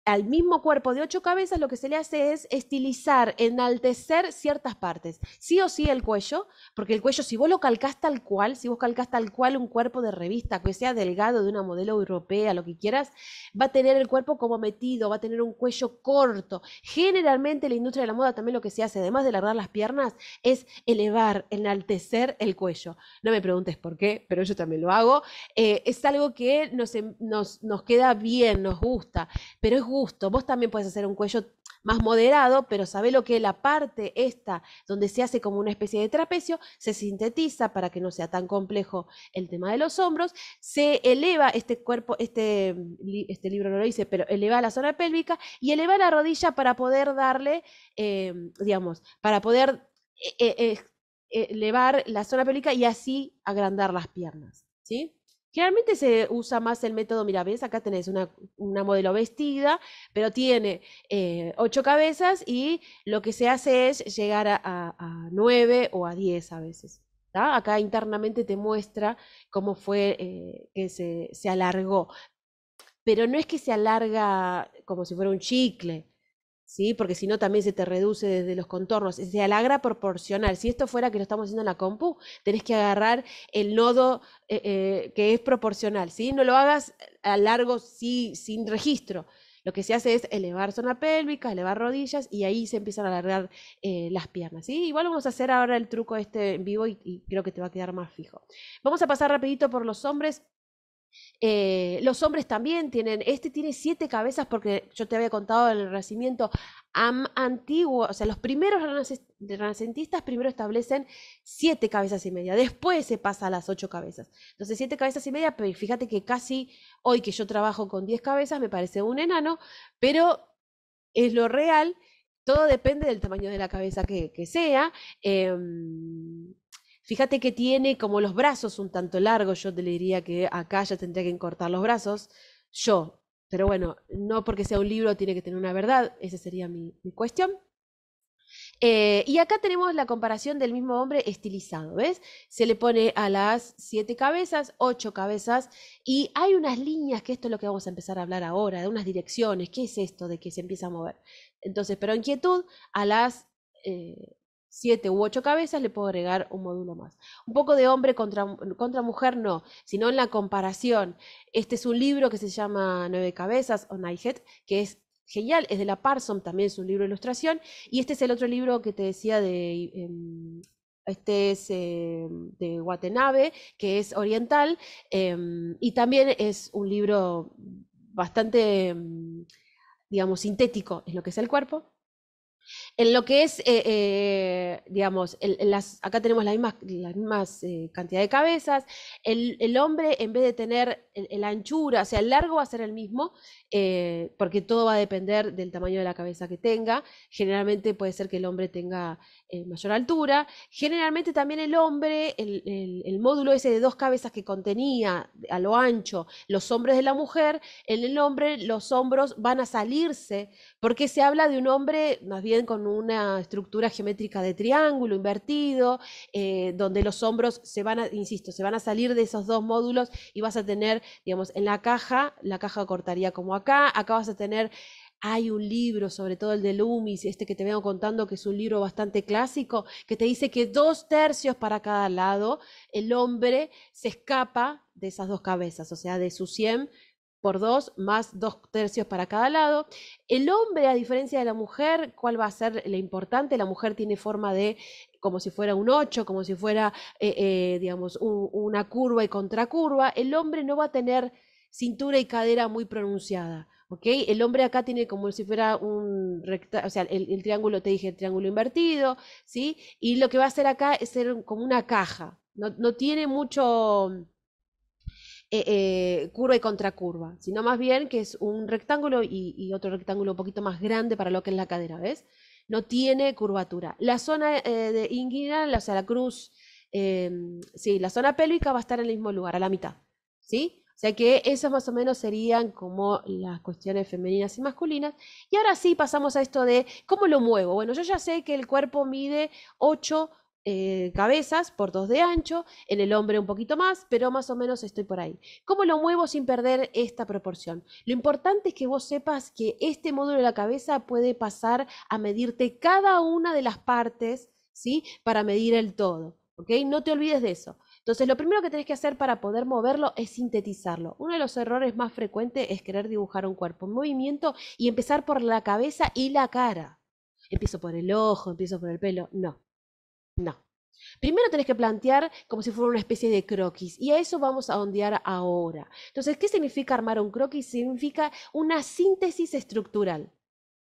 al mismo cuerpo de ocho cabezas lo que se le hace es estilizar, enaltecer ciertas partes. Sí o sí el cuello, porque el cuello si vos lo calcas tal cual, si vos calcas tal cual un cuerpo de revista, que sea delgado de una modelo europea, lo que quieras, va a tener el cuerpo como metido, va a tener un cuello corto. Generalmente la industria de la moda también lo que se hace, además de largar las piernas, es elevar, enaltecer el cuello. No me preguntes por qué, pero yo también lo hago. Eh, es algo que nos, em, nos, nos queda bien, nos gusta, pero es Vos también puedes hacer un cuello más moderado, pero sabés lo que la parte esta, donde se hace como una especie de trapecio, se sintetiza para que no sea tan complejo el tema de los hombros, se eleva este cuerpo, este, mm, este libro no lo dice, pero eleva la zona pélvica y eleva la rodilla para poder darle, em, digamos, para poder eh, eh, eh, elevar la zona pélvica y así agrandar las piernas, ¿sí? Generalmente se usa más el método, mira, ves, acá tenés una, modelo vestida, pero tiene eh, ocho cabezas y lo que se hace es llegar a, nueve o a diez a veces. Acá internamente te muestra cómo fue eh, que se alargó, pero no es que se alarga como si fuera un chicle, ¿sí? porque si no también se te reduce desde los contornos, se alagra proporcional, si esto fuera que lo estamos haciendo en la compu, tenés que agarrar el nodo eh, eh, que es proporcional, no lo hagas a largo sí, sin registro, lo que se hace es elevar zona pélvica, elevar rodillas y ahí se empiezan a alargar eh, las piernas. ¿sí? Igual vamos a hacer ahora el truco este en vivo y, y creo que te va a quedar más fijo. Vamos a pasar rapidito por los hombres. Eh, los hombres también tienen, este tiene siete cabezas porque yo te había contado el renacimiento antiguo, o sea, los primeros renacentistas primero establecen siete cabezas y media, después se pasa a las ocho cabezas. Entonces, siete cabezas y media, pero fíjate que casi hoy que yo trabajo con diez cabezas me parece un enano, pero es lo real, todo depende del tamaño de la cabeza que, sea. Em, Fíjate que tiene como los brazos un tanto largos, yo te le diría que acá ya tendría que encortar los brazos, yo, pero bueno, no porque sea un libro tiene que tener una verdad, esa sería mi, cuestión. Eh, y acá tenemos la comparación del mismo hombre estilizado, ¿ves? Se le pone a las siete cabezas, ocho cabezas, y hay unas líneas, que esto es lo que vamos a empezar a hablar ahora, de unas direcciones, ¿qué es esto de que se empieza a mover? Entonces, pero inquietud, a las eh, siete u ocho cabezas, le puedo agregar un módulo más. Un poco de hombre contra, contra, mujer no, sino en la comparación. Este es un libro que se llama Nueve Cabezas o Nighthead, que es genial, es de la Parson, también es un libro de ilustración. Y este es el otro libro que te decía de... Em, este es em, de que es oriental, em, y también es un libro bastante, digamos, sintético es lo que es el cuerpo, en lo que es, eh, eh, digamos, acá tenemos la misma eh, cantidad de cabezas, el, hombre en vez de tener la anchura, o sea, el largo va a ser el mismo, porque todo va a depender del tamaño de la cabeza que tenga, generalmente puede ser que el hombre tenga mayor altura, generalmente también el hombre, el, módulo ese de dos cabezas que contenía a lo ancho los hombres de la mujer, en el hombre los hombros van a salirse, porque se habla de un hombre más bien con una estructura geométrica de triángulo invertido, eh, donde los hombros se van a, insisto, se van a salir de esos dos módulos y vas a tener, digamos, en la caja, la caja cortaría como acá, acá vas a tener hay un libro, sobre todo el de Loomis, este que te vengo contando, que es un libro bastante clásico, que te dice que dos tercios para cada lado, el hombre se escapa de esas dos cabezas, o sea, de su 100 por dos, más dos tercios para cada lado. El hombre, a diferencia de la mujer, ¿cuál va a ser la importante? La mujer tiene forma de como si fuera un 8, como si fuera, eh, eh, digamos, una curva y contracurva. El hombre no va a tener cintura y cadera muy pronunciada. El hombre acá tiene como si fuera un rectángulo, o sea, el, triángulo, te dije, el triángulo invertido, ¿sí? Y lo que va a hacer acá es ser como una caja. no, no tiene mucho, eh, eh, curva y contracurva, sino más bien que es un rectángulo y, otro rectángulo un poquito más grande para lo que es la cadera, ¿ves? No tiene curvatura. La zona eh, de inguinal, o sea, la cruz, em, sí, la zona pélvica va a estar en el mismo lugar, a la mitad, ¿sí? O sea que esas más o menos serían como las cuestiones femeninas y masculinas. Y ahora sí pasamos a esto de cómo lo muevo. Bueno, yo ya sé que el cuerpo mide 8 eh, cabezas por dos de ancho, en el hombre un poquito más, pero más o menos estoy por ahí. ¿Cómo lo muevo sin perder esta proporción? Lo importante es que vos sepas que este módulo de la cabeza puede pasar a medirte cada una de las partes, ¿sí? Para medir el todo, ¿ok? No te olvides de eso. Entonces, lo primero que tenés que hacer para poder moverlo es sintetizarlo. Uno de los errores más frecuentes es querer dibujar un cuerpo en movimiento y empezar por la cabeza y la cara. Empiezo por el ojo, empiezo por el pelo. No, no. Primero tenés que plantear como si fuera una especie de croquis y a eso vamos a ondear ahora. Entonces, ¿qué significa armar un croquis? Significa una síntesis estructural.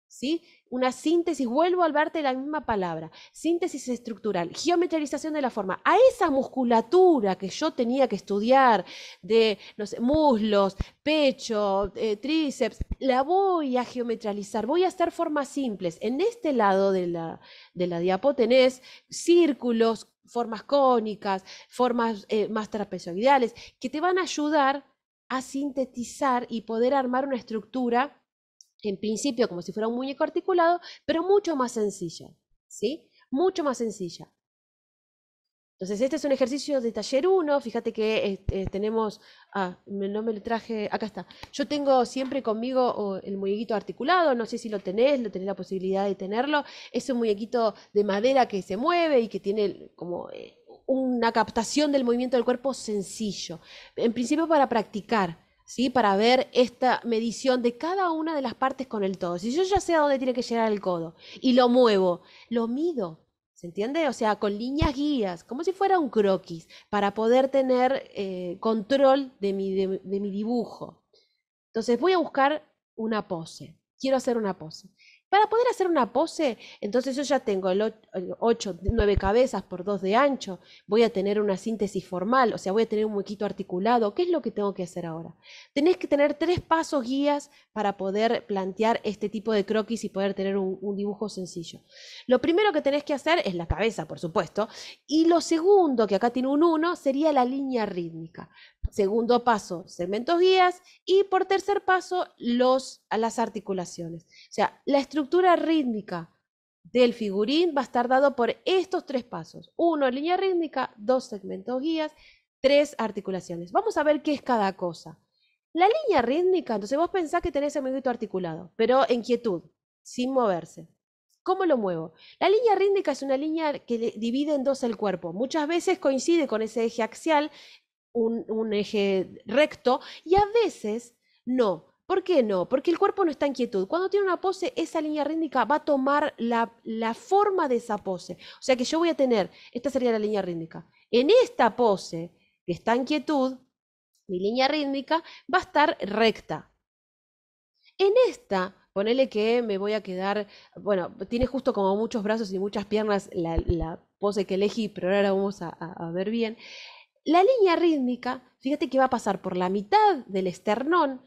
¿sí? Una síntesis, vuelvo al verte la misma palabra, síntesis estructural, geometrización de la forma. A esa musculatura que yo tenía que estudiar de, no muslos, pecho, eh, tríceps, la voy a geometralizar, voy a hacer formas simples. En este lado de la, de la diapo círculos, formas cónicas, formas eh, más trapezoidales, que te van a ayudar a sintetizar y poder armar una estructura en principio como si fuera un muñeco articulado, pero mucho más sencilla, ¿sí? Mucho más sencilla. Entonces, este es un ejercicio de taller 1. Fíjate que este, eh, tenemos. Ah, no me lo traje. Acá está. Yo tengo siempre conmigo el muñequito articulado. No sé si lo tenés, lo tenés la posibilidad de tenerlo. Es un muñequito de madera que se mueve y que tiene como eh, una captación del movimiento del cuerpo sencillo. En principio, para practicar para ver esta medición de cada una de las partes con el todo. Si yo ya sé a dónde tiene que llegar el codo y lo muevo, lo mido, ¿Se entiende? O sea, con líneas guías, como si fuera un croquis, para poder tener eh, control de mi, de mi dibujo. Entonces voy a buscar una pose. Quiero hacer una pose. Para poder hacer una pose, entonces yo ya tengo el 8, 9 cabezas por 2 de ancho, voy a tener una síntesis formal, o sea, voy a tener un huequito articulado. ¿Qué es lo que tengo que hacer ahora? Tenés que tener tres pasos guías para poder plantear este tipo de croquis y poder tener un, dibujo sencillo. Lo primero que tenés que hacer es la cabeza, por supuesto, y lo segundo, que acá tiene un 1, sería la línea rítmica. Segundo paso, segmentos guías, y por tercer paso, los, las articulaciones. O sea, la estructura estructura rítmica del figurín va a estar dado por estos tres pasos. Uno, línea rítmica, dos segmentos guías, tres articulaciones. Vamos a ver qué es cada cosa. La línea rítmica, entonces vos pensás que tenés el movimiento articulado, pero en quietud, sin moverse. ¿Cómo lo muevo? La línea rítmica es una línea que divide en dos el cuerpo. Muchas veces coincide con ese eje axial, un eje recto, y a veces no. ¿Por qué no? Porque el cuerpo no está en quietud. Cuando tiene una pose, esa línea rítmica va a tomar la, forma de esa pose. O sea que yo voy a tener, esta sería la línea rítmica. En esta pose, que está en quietud, mi línea rítmica va a estar recta. En esta, ponele que me voy a quedar, bueno, tiene justo como muchos brazos y muchas piernas la, pose que elegí, pero ahora vamos a ver bien. La línea rítmica, fíjate que va a pasar por la mitad del esternón,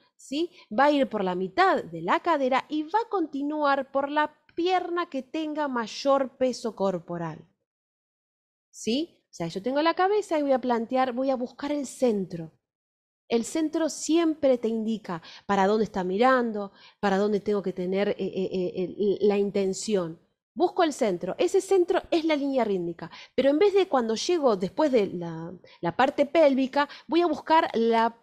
Va a ir por la mitad de la cadera y va a continuar por la pierna que tenga mayor peso corporal. ¿Sí? O sea, yo tengo la cabeza y voy a plantear, voy a buscar el centro. El centro siempre te indica para dónde está mirando, para dónde tengo que tener eh, eh, eh, la intención. Busco el centro. Ese centro es la línea rítmica. Pero en vez de cuando llego después de la, la parte pélvica, voy a buscar la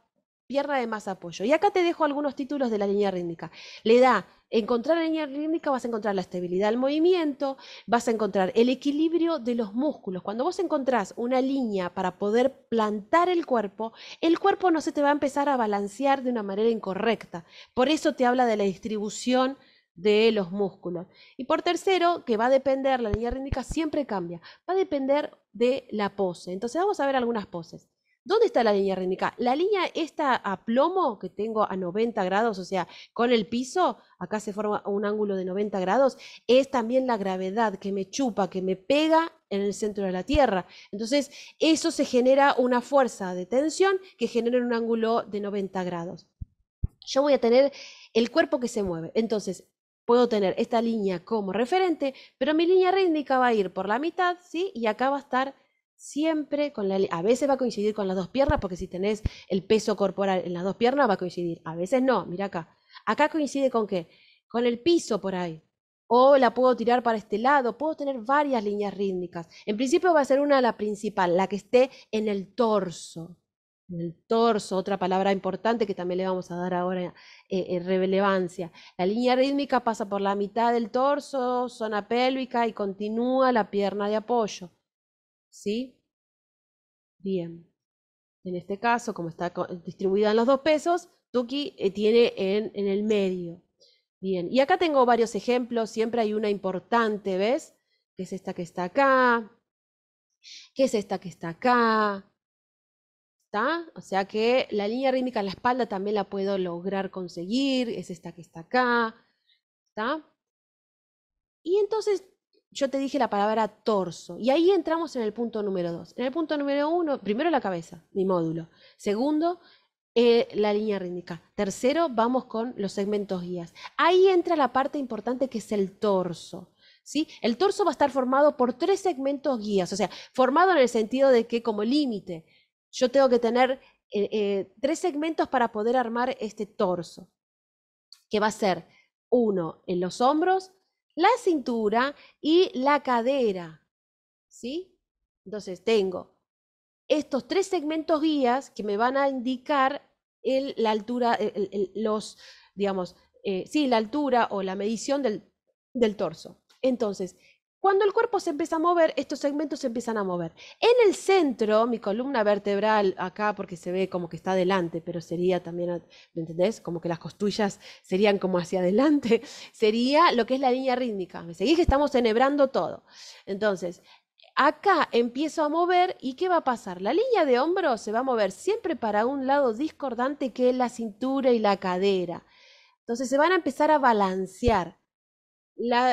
pierna de más apoyo. Y acá te dejo algunos títulos de la línea rítmica. Le da, encontrar la línea rítmica vas a encontrar la estabilidad del movimiento, vas a encontrar el equilibrio de los músculos. Cuando vos encontrás una línea para poder plantar el cuerpo, el cuerpo no se te va a empezar a balancear de una manera incorrecta. Por eso te habla de la distribución de los músculos. Y por tercero, que va a depender, la línea rítmica siempre cambia, va a depender de la pose. Entonces vamos a ver algunas poses. ¿Dónde está la línea rítmica? La línea está a plomo que tengo a 90 grados, o sea, con el piso, acá se forma un ángulo de 90 grados, es también la gravedad que me chupa, que me pega en el centro de la Tierra. Entonces, eso se genera una fuerza de tensión que genera un ángulo de 90 grados. Yo voy a tener el cuerpo que se mueve. Entonces, puedo tener esta línea como referente, pero mi línea rítmica va a ir por la mitad, ¿sí? Y acá va a estar siempre con la a veces va a coincidir con las dos piernas porque si tenés el peso corporal en las dos piernas va a coincidir, a veces no, mira acá. Acá coincide con qué? Con el piso por ahí. O la puedo tirar para este lado, puedo tener varias líneas rítmicas. En principio va a ser una la principal, la que esté en el torso. el torso, otra palabra importante que también le vamos a dar ahora eh, eh, relevancia. La línea rítmica pasa por la mitad del torso, zona pélvica y continúa la pierna de apoyo. ¿Sí? Bien. En este caso, como está distribuida en los dos pesos, Tuki eh, tiene en, en el medio. Bien, y acá tengo varios ejemplos, siempre hay una importante, ¿ves? Que es esta que está acá, que es esta que está acá, ¿está? O sea que la línea rítmica en la espalda también la puedo lograr conseguir, es esta que está acá, ¿está? Y entonces yo te dije la palabra torso. Y ahí entramos en el punto número dos. En el punto número uno, primero la cabeza, mi módulo. Segundo, eh, la línea rítmica. Tercero, vamos con los segmentos guías. Ahí entra la parte importante que es el torso. ¿Sí? El torso va a estar formado por tres segmentos guías, o sea, formado en el sentido de que como límite yo tengo que tener eh, eh, tres segmentos para poder armar este torso, que va a ser uno en los hombros, la cintura y la cadera. ¿Sí? Entonces tengo estos tres segmentos guías que me van a indicar la altura, e, los, digamos, eh, la altura o la medición del, del torso. Entonces, cuando el cuerpo se empieza a mover, estos segmentos se empiezan a mover. En el centro, mi columna vertebral, acá porque se ve como que está adelante, pero sería también, ¿me entendés? Como que las costillas serían como hacia adelante, sería lo que es la línea rítmica. ¿Me seguís que estamos enhebrando todo? Entonces, acá empiezo a mover y ¿qué va a pasar? La línea de hombro se va a mover siempre para un lado discordante que es la cintura y la cadera. Entonces se van a empezar a balancear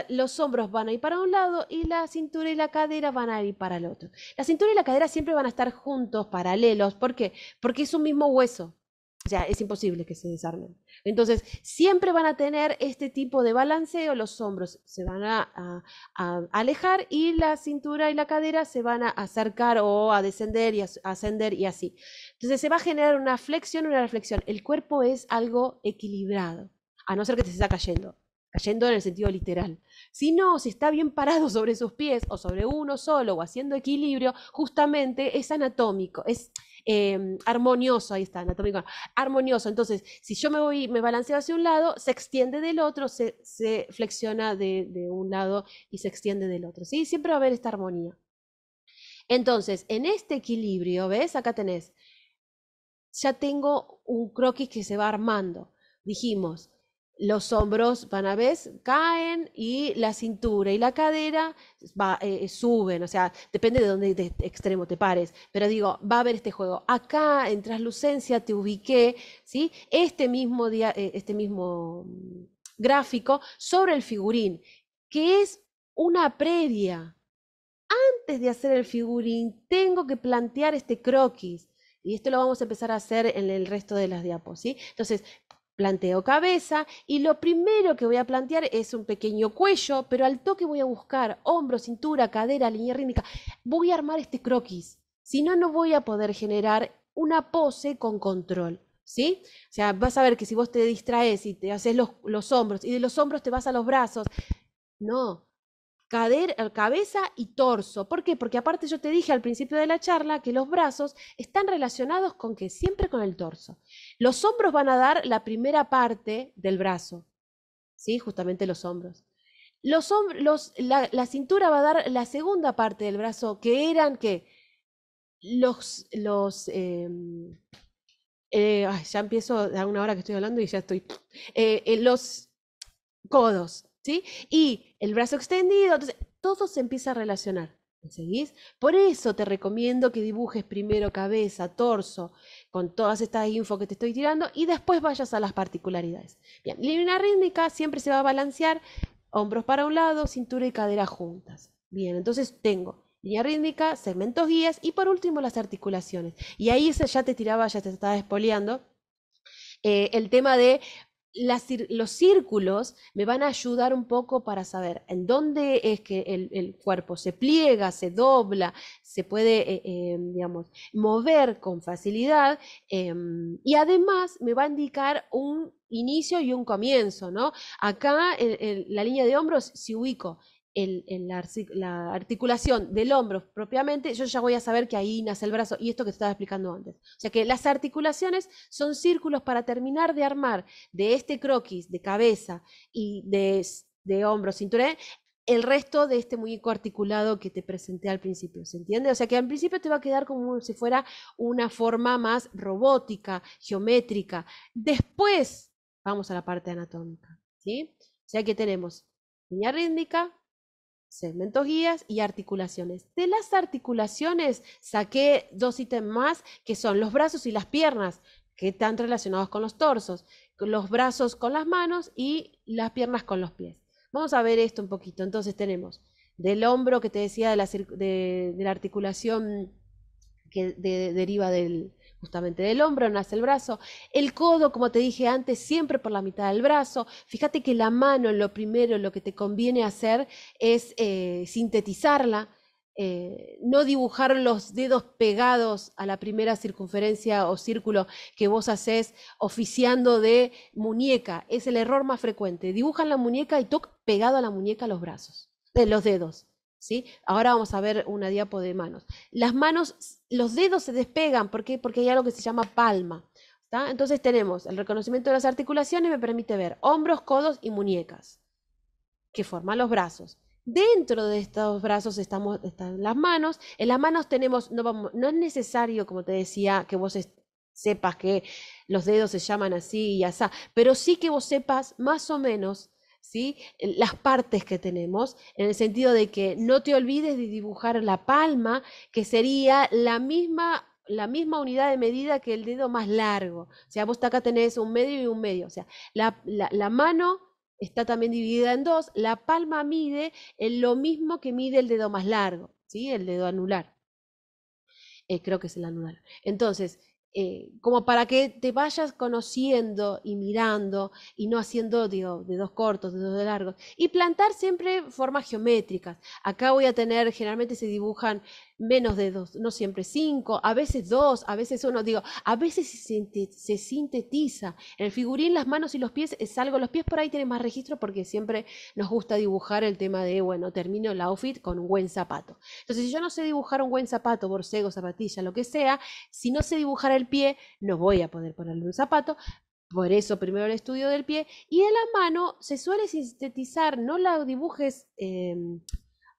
los hombros van a ir para un lado y la cintura y la cadera van a ir para el otro. La cintura y la cadera siempre van a estar juntos, paralelos. ¿Por qué? Porque es un mismo hueso. O sea, es imposible que se desarmen. Entonces, siempre van a tener este tipo de balanceo, los hombros se van a, alejar y la cintura y la cadera se van a acercar o a descender y ascender y así. Entonces, se va a generar una flexión, una reflexión. El cuerpo es algo equilibrado, a no ser que se está cayendo cayendo en el sentido literal, Si no, si está bien parado sobre sus pies o sobre uno solo o haciendo equilibrio, justamente es anatómico, es em, armonioso, ahí está, anatómico, armonioso. Entonces, si yo me voy, me balanceo hacia un lado, se extiende del otro, se, flexiona de, de, un lado y se extiende del otro, ¿sí? Siempre va a haber esta armonía. Entonces, en este equilibrio, ¿ves? Acá tenés, ya tengo un croquis que se va armando. Dijimos, los hombros van a ver, caen y la cintura y la cadera va, eh, eh, suben, o sea, depende de dónde de este extremo te pares, pero digo, va a haber este juego. Acá en Translucencia te ubiqué, ¿sí? Este mismo, eh, este mismo mm, gráfico sobre el figurín, que es una previa. Antes de hacer el figurín, tengo que plantear este croquis. Y esto lo vamos a empezar a hacer en el resto de las diapos, ¿sí? Entonces, planteo cabeza y lo primero que voy a plantear es un pequeño cuello, pero al toque voy a buscar hombro, cintura, cadera, línea rítmica. Voy a armar este croquis, si no, no voy a poder generar una pose con control. ¿Sí? O sea, vas a ver que si vos te distraes y te haces los, los hombros y de los hombros te vas a los brazos, no, Cader, eh, cabeza y torso. ¿Por qué? Porque aparte yo te dije al principio de la charla que los brazos están relacionados con que siempre con el torso. Los hombros van a dar la primera parte del brazo, ¿sí? Justamente los hombros. Los la, cintura va a dar la segunda parte del brazo, que eran que los, los em, eh, ya empiezo a una hora que estoy hablando y ya estoy, eh, los codos, ¿sí? Y el brazo extendido, entonces todo se empieza a relacionar. seguís? Por eso te recomiendo que dibujes primero cabeza, torso, con todas estas info que te estoy tirando y después vayas a las particularidades. Bien, línea rítmica siempre se va a balancear hombros para un lado, cintura y cadera juntas. Bien, entonces tengo línea rítmica, segmentos guías y por último las articulaciones. Y ahí ya te tiraba, ya te estaba despoleando, eh, el tema de los círculos me van a ayudar un poco para saber en dónde es que el, cuerpo se pliega, se dobla, se puede, eh, em, mover con facilidad em, y además me va a indicar un inicio y un comienzo, ¿no? Acá la línea de hombros se ubico la articulación del hombro propiamente, yo ya voy a saber que ahí nace el brazo y esto que te estaba explicando antes. O sea que las articulaciones son círculos para terminar de armar de este croquis de cabeza y de, de hombro, cintura, el resto de este muñeco articulado que te presenté al principio, ¿se entiende? O sea que al principio te va a quedar como si fuera una forma más robótica, geométrica. Después vamos a la parte anatómica, ¿sí? O sea que tenemos línea rítmica, segmentos guías y articulaciones. De las articulaciones saqué dos ítems más que son los brazos y las piernas, que están relacionados con los torsos, los brazos con las manos y las piernas con los pies. Vamos a ver esto un poquito. Entonces tenemos del hombro que te decía de la, la articulación que deriva del, justamente del hombro nace el brazo, el codo, como te dije antes, siempre por la mitad del brazo. Fíjate que la mano, lo primero, lo que te conviene hacer es eh, sintetizarla, eh, no dibujar los dedos pegados a la primera circunferencia o círculo que vos haces oficiando de muñeca. Es el error más frecuente. Dibujan la muñeca y toc pegado a la muñeca los brazos, eh, los dedos. Ahora vamos a ver una diapo de manos. Las manos, los dedos se despegan, Porque hay algo que se llama palma. Entonces tenemos el reconocimiento de las articulaciones, me permite ver hombros, codos y muñecas, que forman los brazos. Dentro de estos brazos estamos, están las manos. En las manos tenemos, no, vamos, no es necesario, como te decía, que vos sepas que los dedos se llaman así y así, pero sí que vos sepas más o menos ¿sí? las partes que tenemos, en el sentido de que no te olvides de dibujar la palma, que sería la misma la misma unidad de medida que el dedo más largo. O sea, vos acá tenés un medio y un medio. O sea, la, mano está también dividida en dos. La palma mide lo mismo que mide el dedo más largo, ¿sí? el dedo anular. Eh, creo que es el anular. Entonces, eh, como para que te vayas conociendo y mirando y no haciendo de dos cortos, de dos largos. Y plantar siempre formas geométricas. Acá voy a tener, generalmente se dibujan menos de dos, no siempre cinco, a veces dos, a veces uno, digo, a veces se sintetiza. En el figurín las manos y los pies es algo, los pies por ahí tienen más registro porque siempre nos gusta dibujar el tema de, bueno, termino el outfit con un buen zapato. Entonces, si yo no sé dibujar un buen zapato, borcego, zapatilla, lo que sea, si no sé dibujar el pie, no voy a poder ponerle un zapato, por eso primero el estudio del pie y de la mano se suele sintetizar, no la dibujes, em,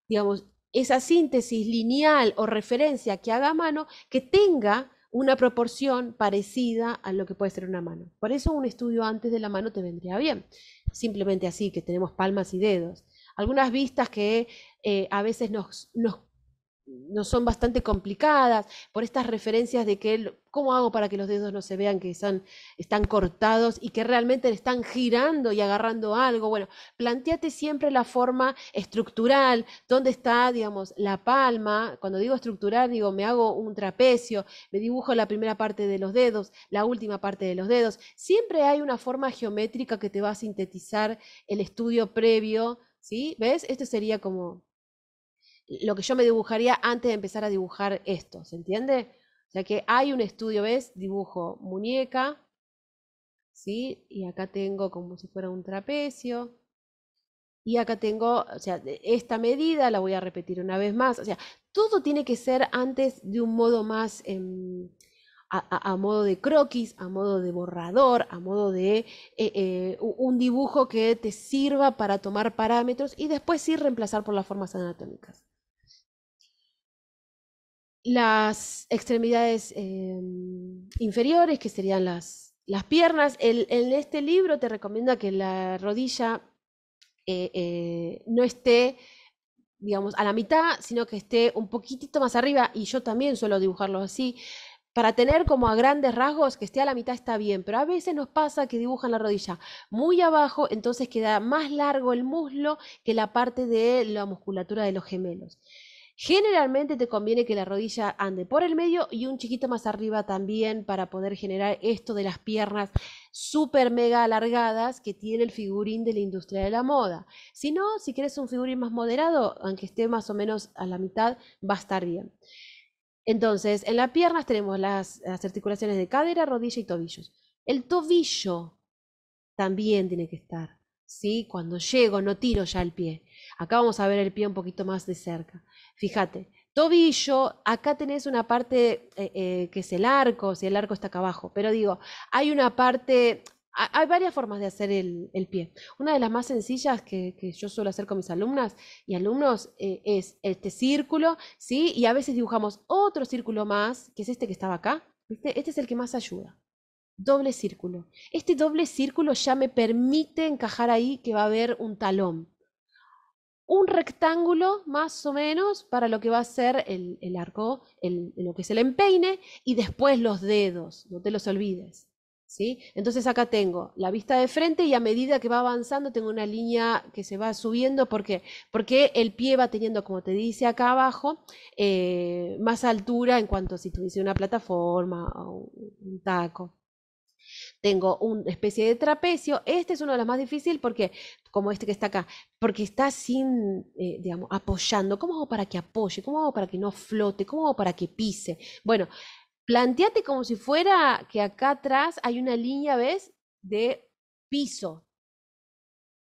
digamos, esa síntesis lineal o referencia que haga mano que tenga una proporción parecida a lo que puede ser una mano. Por eso un estudio antes de la mano te vendría bien. Simplemente así, que tenemos palmas y dedos. Algunas vistas que eh, a veces nos, nos no son bastante complicadas, por estas referencias de que, ¿cómo hago para que los dedos no se vean que están, están cortados y que realmente están girando y agarrando algo? Bueno, planteate siempre la forma estructural, dónde está, digamos, la palma. Cuando digo estructural, digo, me hago un trapecio, me dibujo la primera parte de los dedos, la última parte de los dedos. Siempre hay una forma geométrica que te va a sintetizar el estudio previo, ¿sí? ¿Ves? Este sería como lo que yo me dibujaría antes de empezar a dibujar esto, ¿se entiende? O sea que hay un estudio, ¿ves? Dibujo muñeca, ¿sí? Y acá tengo como si fuera un trapecio. Y acá tengo, o sea, esta medida la voy a repetir una vez más. O sea, todo tiene que ser antes de un modo más, em, a, modo de croquis, a modo de borrador, a modo de eh, eh, un dibujo que te sirva para tomar parámetros y después sí reemplazar por las formas anatómicas las extremidades em, inferiores, que serían las, las piernas. en este libro te recomiendo que la rodilla eh, eh, no esté, digamos, a la mitad, sino que esté un poquitito más arriba, y yo también suelo dibujarlo así. Para tener como a grandes rasgos que esté a la mitad está bien, pero a veces nos pasa que dibujan la rodilla muy abajo, entonces queda más largo el muslo que la parte de la musculatura de los gemelos. Generalmente te conviene que la rodilla ande por el medio y un chiquito más arriba también para poder generar esto de las piernas super mega alargadas que tiene el figurín de la industria de la moda. Si no, si quieres un figurín más moderado, aunque esté más o menos a la mitad, va a estar bien. Entonces, en las piernas tenemos las, articulaciones de cadera, rodilla y tobillos. El tobillo también tiene que estar. ¿sí? Cuando llego no tiro ya el pie. Acá vamos a ver el pie un poquito más de cerca. Fíjate, tobillo, acá tenés una parte eh, eh, que es el arco, si el arco está acá abajo, pero digo, hay una parte, hay varias formas de hacer el, pie. Una de las más sencillas que, yo suelo hacer con mis alumnas y alumnos eh, es este círculo, ¿sí? Y a veces dibujamos otro círculo más, que es este que estaba acá, Este es el que más ayuda. Doble círculo. Este doble círculo ya me permite encajar ahí que va a haber un talón un rectángulo más o menos para lo que va a ser el, arco, el, lo que es el empeine, y después los dedos, no te los olvides. ¿sí? Entonces acá tengo la vista de frente y a medida que va avanzando tengo una línea que se va subiendo. ¿Por qué? Porque el pie va teniendo, como te dice acá abajo, eh, más altura en cuanto si tuviese una plataforma o un taco tengo una especie de trapecio. Este es uno de los más difíciles porque, como este que está acá, porque está sin, eh, digamos, apoyando. ¿Cómo hago para que apoye? ¿Cómo hago para que no flote? ¿Cómo hago para que pise? Bueno, planteate como si fuera que acá atrás hay una línea, ¿ves? De piso.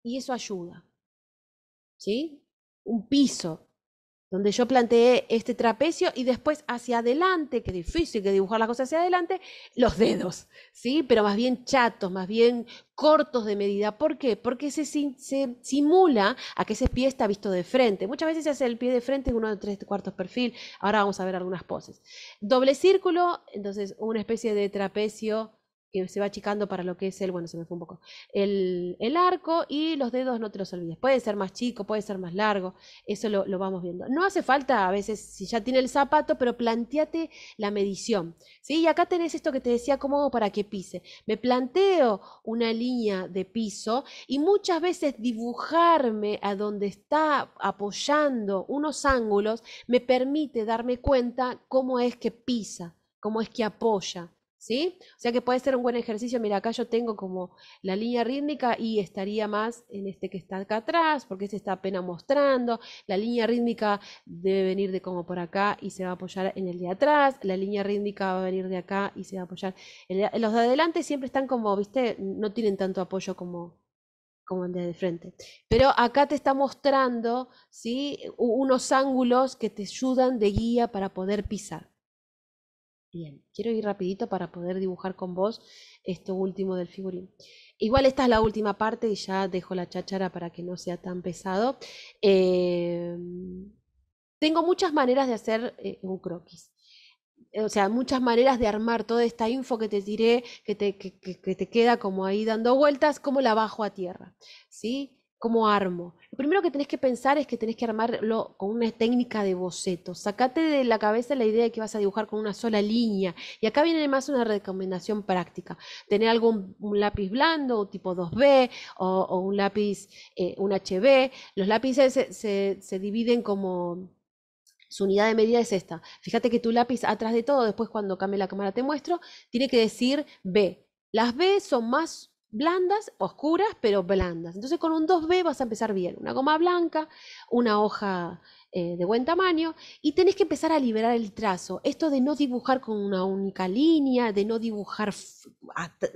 Y eso ayuda. ¿Sí? Un piso donde yo planteé este trapecio y después hacia adelante, que difícil que dibujar las cosas hacia adelante, los dedos, ¿sí? Pero más bien chatos, más bien cortos de medida. ¿Por qué? Porque se, se simula a que ese pie está visto de frente. Muchas veces se hace el pie de frente en uno de tres cuartos perfil. Ahora vamos a ver algunas poses. Doble círculo, entonces una especie de trapecio que se va achicando para lo que es el, bueno, se me fue un poco, el, arco y los dedos no te los olvides. Puede ser más chico, puede ser más largo, eso lo, vamos viendo. No hace falta a veces, si ya tiene el zapato, pero planteate la medición. ¿sí? Y acá tenés esto que te decía, cómo para que pise. Me planteo una línea de piso y muchas veces dibujarme a donde está apoyando unos ángulos me permite darme cuenta cómo es que pisa, cómo es que apoya. O sea que puede ser un buen ejercicio. Mira, acá yo tengo como la línea rítmica y estaría más en este que está acá atrás, porque se este está apenas mostrando. La línea rítmica debe venir de como por acá y se va a apoyar en el de atrás. La línea rítmica va a venir de acá y se va a apoyar. En de... Los de adelante siempre están como, viste, no tienen tanto apoyo como como el de frente. Pero acá te está mostrando ¿sí? unos ángulos que te ayudan de guía para poder pisar. Bien, quiero ir rapidito para poder dibujar con vos esto último del figurín. Igual esta es la última parte y ya dejo la cháchara para que no sea tan pesado. Em, tengo muchas maneras de hacer eh, un croquis. O sea, muchas maneras de armar toda esta info que te diré, que te, queda como ahí dando vueltas, como la bajo a tierra. ¿sí? ¿Cómo armo? Lo primero que tenés que pensar es que tenés que armarlo con una técnica de boceto. Sacate de la cabeza la idea de que vas a dibujar con una sola línea. Y acá viene además una recomendación práctica. Tener algún un lápiz blando, tipo 2B, o, un lápiz, eh, un HB. Los lápices se, se dividen como su unidad de medida es esta. Fíjate que tu lápiz atrás de todo, después cuando cambie la cámara te muestro, tiene que decir B. Las B son más blandas, oscuras, pero blandas. Entonces con un 2B vas a empezar bien. Una goma blanca, una hoja eh, de buen tamaño y tenés que empezar a liberar el trazo. Esto de no dibujar con una única línea, de no dibujar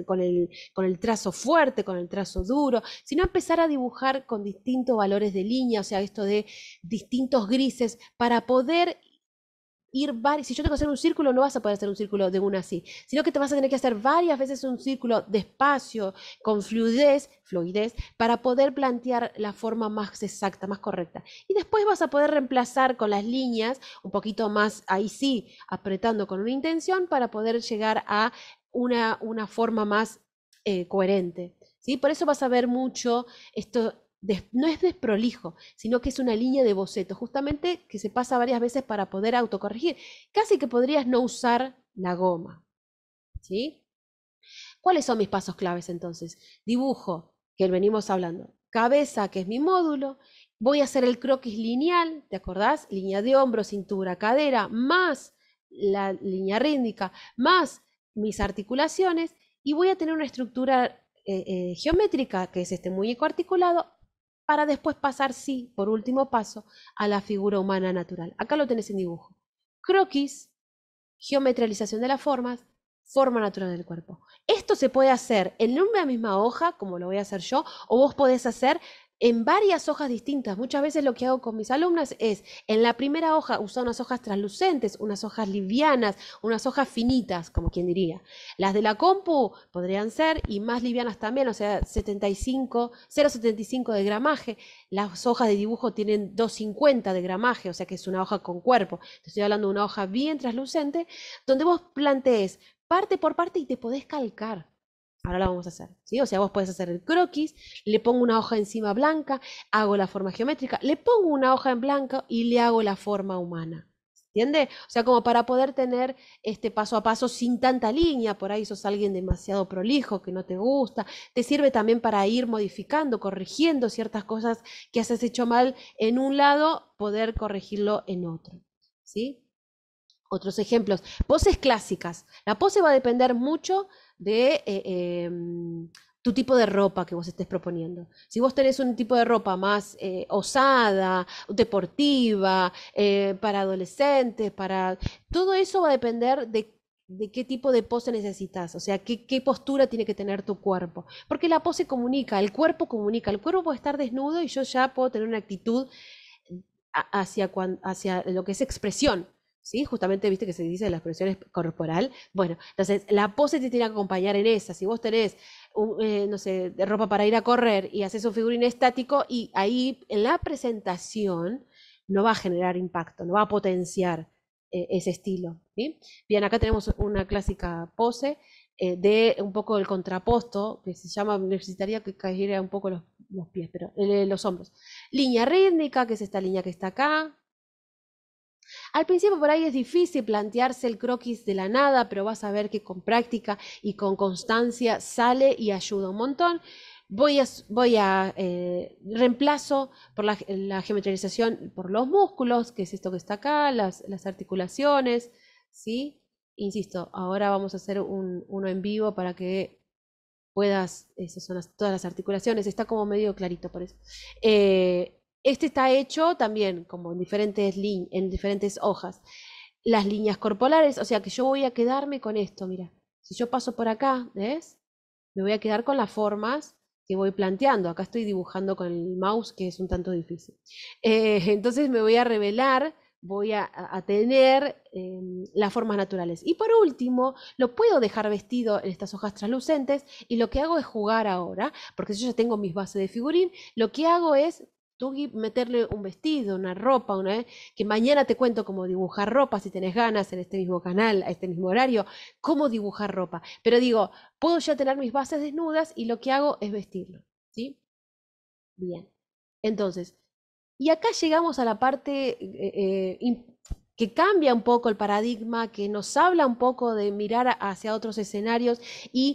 con el, con el trazo fuerte, con el trazo duro, sino empezar a dibujar con distintos valores de línea, o sea, esto de distintos grises para poder si yo tengo que hacer un círculo, no vas a poder hacer un círculo de una así, sino que te vas a tener que hacer varias veces un círculo despacio, con fluidez, fluidez, para poder plantear la forma más exacta, más correcta. Y después vas a poder reemplazar con las líneas, un poquito más, ahí sí, apretando con una intención, para poder llegar a una, una forma más eh, coherente. ¿sí? Por eso vas a ver mucho esto, no es desprolijo, sino que es una línea de boceto, justamente que se pasa varias veces para poder autocorregir. Casi que podrías no usar la goma. ¿Sí? ¿Cuáles son mis pasos claves entonces? Dibujo, que venimos hablando. Cabeza, que es mi módulo. Voy a hacer el croquis lineal, ¿te acordás? Línea de hombro, cintura, cadera, más la línea ríndica más mis articulaciones. Y voy a tener una estructura eh, eh, geométrica, que es este muñeco articulado, para después pasar, sí, por último paso, a la figura humana natural. Acá lo tenés en dibujo. Croquis, geometralización de las formas, forma natural del cuerpo. Esto se puede hacer en una misma hoja, como lo voy a hacer yo, o vos podés hacer en varias hojas distintas. Muchas veces lo que hago con mis alumnas es, en la primera hoja usar unas hojas translucentes, unas hojas livianas, unas hojas finitas, como quien diría. Las de la compu podrían ser, y más livianas también, o sea, 75, 0,75 de gramaje. Las hojas de dibujo tienen 2,50 de gramaje, o sea que es una hoja con cuerpo. Te estoy hablando de una hoja bien translucente, donde vos plantees parte por parte y te podés calcar. Ahora la vamos a hacer, ¿sí? O sea, vos puedes hacer el croquis, le pongo una hoja encima blanca, hago la forma geométrica, le pongo una hoja en blanco y le hago la forma humana. ¿Entiende? O sea, como para poder tener este paso a paso sin tanta línea, por ahí sos alguien demasiado prolijo, que no te gusta, te sirve también para ir modificando, corrigiendo ciertas cosas que has hecho mal en un lado, poder corregirlo en otro. ¿Sí? Otros ejemplos, poses clásicas. La pose va a depender mucho de eh, em, tu tipo de ropa que vos estés proponiendo. Si vos tenés un tipo de ropa más eh, osada, deportiva, eh, para adolescentes, para... Todo eso va a depender de qué tipo de pose necesitas, o sea, qué, postura tiene que tener tu cuerpo. Porque la pose comunica, el cuerpo comunica, el cuerpo puede estar desnudo y yo ya puedo tener una actitud hacia, hacia lo que es expresión. Justamente viste que se dice las la expresión corporal. Bueno, entonces la pose te tiene que acompañar en esa. Si vos tenés, eh, no sé, ropa para ir a correr y haces un figurín estático y ahí en la presentación no va a generar impacto, no va a potenciar eh, ese estilo. Bien, acá tenemos una clásica pose eh, de un poco el contraposto, que se llama, necesitaría que cayera un poco los, los pies, pero los hombros. Línea rítmica, que es esta línea que está acá, al principio por ahí es difícil plantearse el croquis de la nada, pero vas a ver que con práctica y con constancia sale y ayuda un montón. Voy a, voy eh, reemplazo por la, la, geometrización por los músculos, que es esto que está acá, las, articulaciones, ¿sí? Insisto, ahora vamos a hacer uno en vivo para que puedas, esas son todas las articulaciones, está como medio clarito por eso. Eh, este está hecho también como en diferentes, en diferentes hojas. Las líneas corporales, o sea que yo voy a quedarme con esto, mira. Si yo paso por acá, ¿ves? Me voy a quedar con las formas que voy planteando. Acá estoy dibujando con el mouse, que es un tanto difícil. Eh, entonces me voy a revelar, voy a, tener em, las formas naturales. Y por último, lo puedo dejar vestido en estas hojas translucentes y lo que hago es jugar ahora, porque yo ya tengo mis bases de figurín, lo que hago es tú meterle un vestido, una ropa, una, que mañana te cuento cómo dibujar ropa, si tenés ganas, en este mismo canal, a este mismo horario, cómo dibujar ropa. Pero digo, puedo ya tener mis bases desnudas y lo que hago es vestirlo, ¿sí? Bien. Entonces, y acá llegamos a la parte eh, eh, que cambia un poco el paradigma, que nos habla un poco de mirar hacia otros escenarios y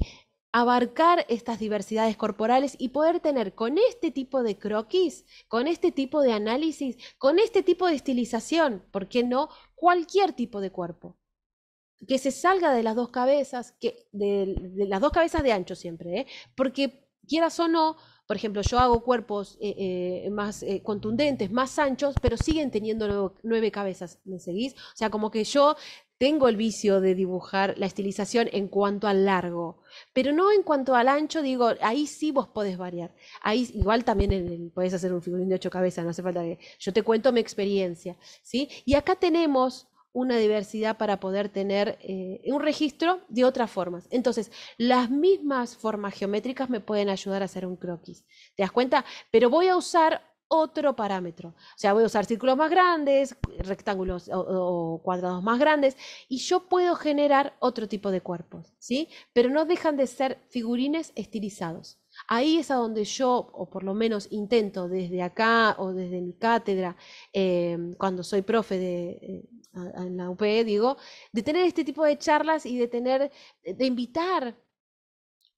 abarcar estas diversidades corporales y poder tener con este tipo de croquis, con este tipo de análisis, con este tipo de estilización, ¿por qué no? Cualquier tipo de cuerpo. Que se salga de las dos cabezas, que, de, las dos cabezas de ancho siempre, ¿eh? porque quieras o no, por ejemplo, yo hago cuerpos eh, eh, más eh, contundentes, más anchos, pero siguen teniendo nueve, cabezas, ¿me seguís? O sea, como que yo tengo el vicio de dibujar la estilización en cuanto al largo, pero no en cuanto al ancho, digo, ahí sí vos podés variar. Ahí igual también podés hacer un figurín de ocho cabezas, no hace falta que yo te cuento mi experiencia, ¿sí? Y acá tenemos una diversidad para poder tener eh, un registro de otras formas. Entonces, las mismas formas geométricas me pueden ayudar a hacer un croquis. ¿Te das cuenta? Pero voy a usar otro parámetro. O sea, voy a usar círculos más grandes, rectángulos o, cuadrados más grandes, y yo puedo generar otro tipo de cuerpos, ¿sí? Pero no dejan de ser figurines estilizados. Ahí es a donde yo, o por lo menos intento desde acá o desde mi cátedra, em, cuando soy profe de, eh, en la UPE, digo, de tener este tipo de charlas y de tener, de invitar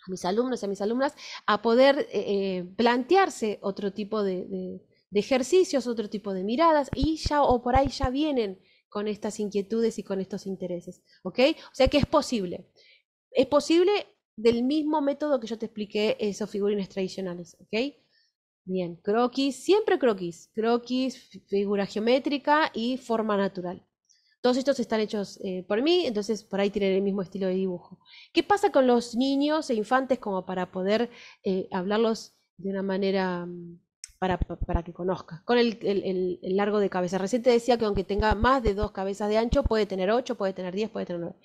a mis alumnos y a mis alumnas a poder eh, eh, plantearse otro tipo de, ejercicios, otro tipo de miradas, y ya o por ahí ya vienen con estas inquietudes y con estos intereses. ¿Ok? O sea que es posible. Es posible del mismo método que yo te expliqué esos figurines tradicionales. ¿Ok? Bien, croquis, siempre croquis, croquis, figura geométrica y forma natural. Todos estos están hechos eh, por mí, entonces por ahí tienen el mismo estilo de dibujo. ¿Qué pasa con los niños e infantes como para poder eh, hablarlos de una manera mm, para, que conozca? Con el, largo de cabeza. Reciente decía que aunque tenga más de dos cabezas de ancho, puede tener ocho, puede tener diez, puede tener nueve.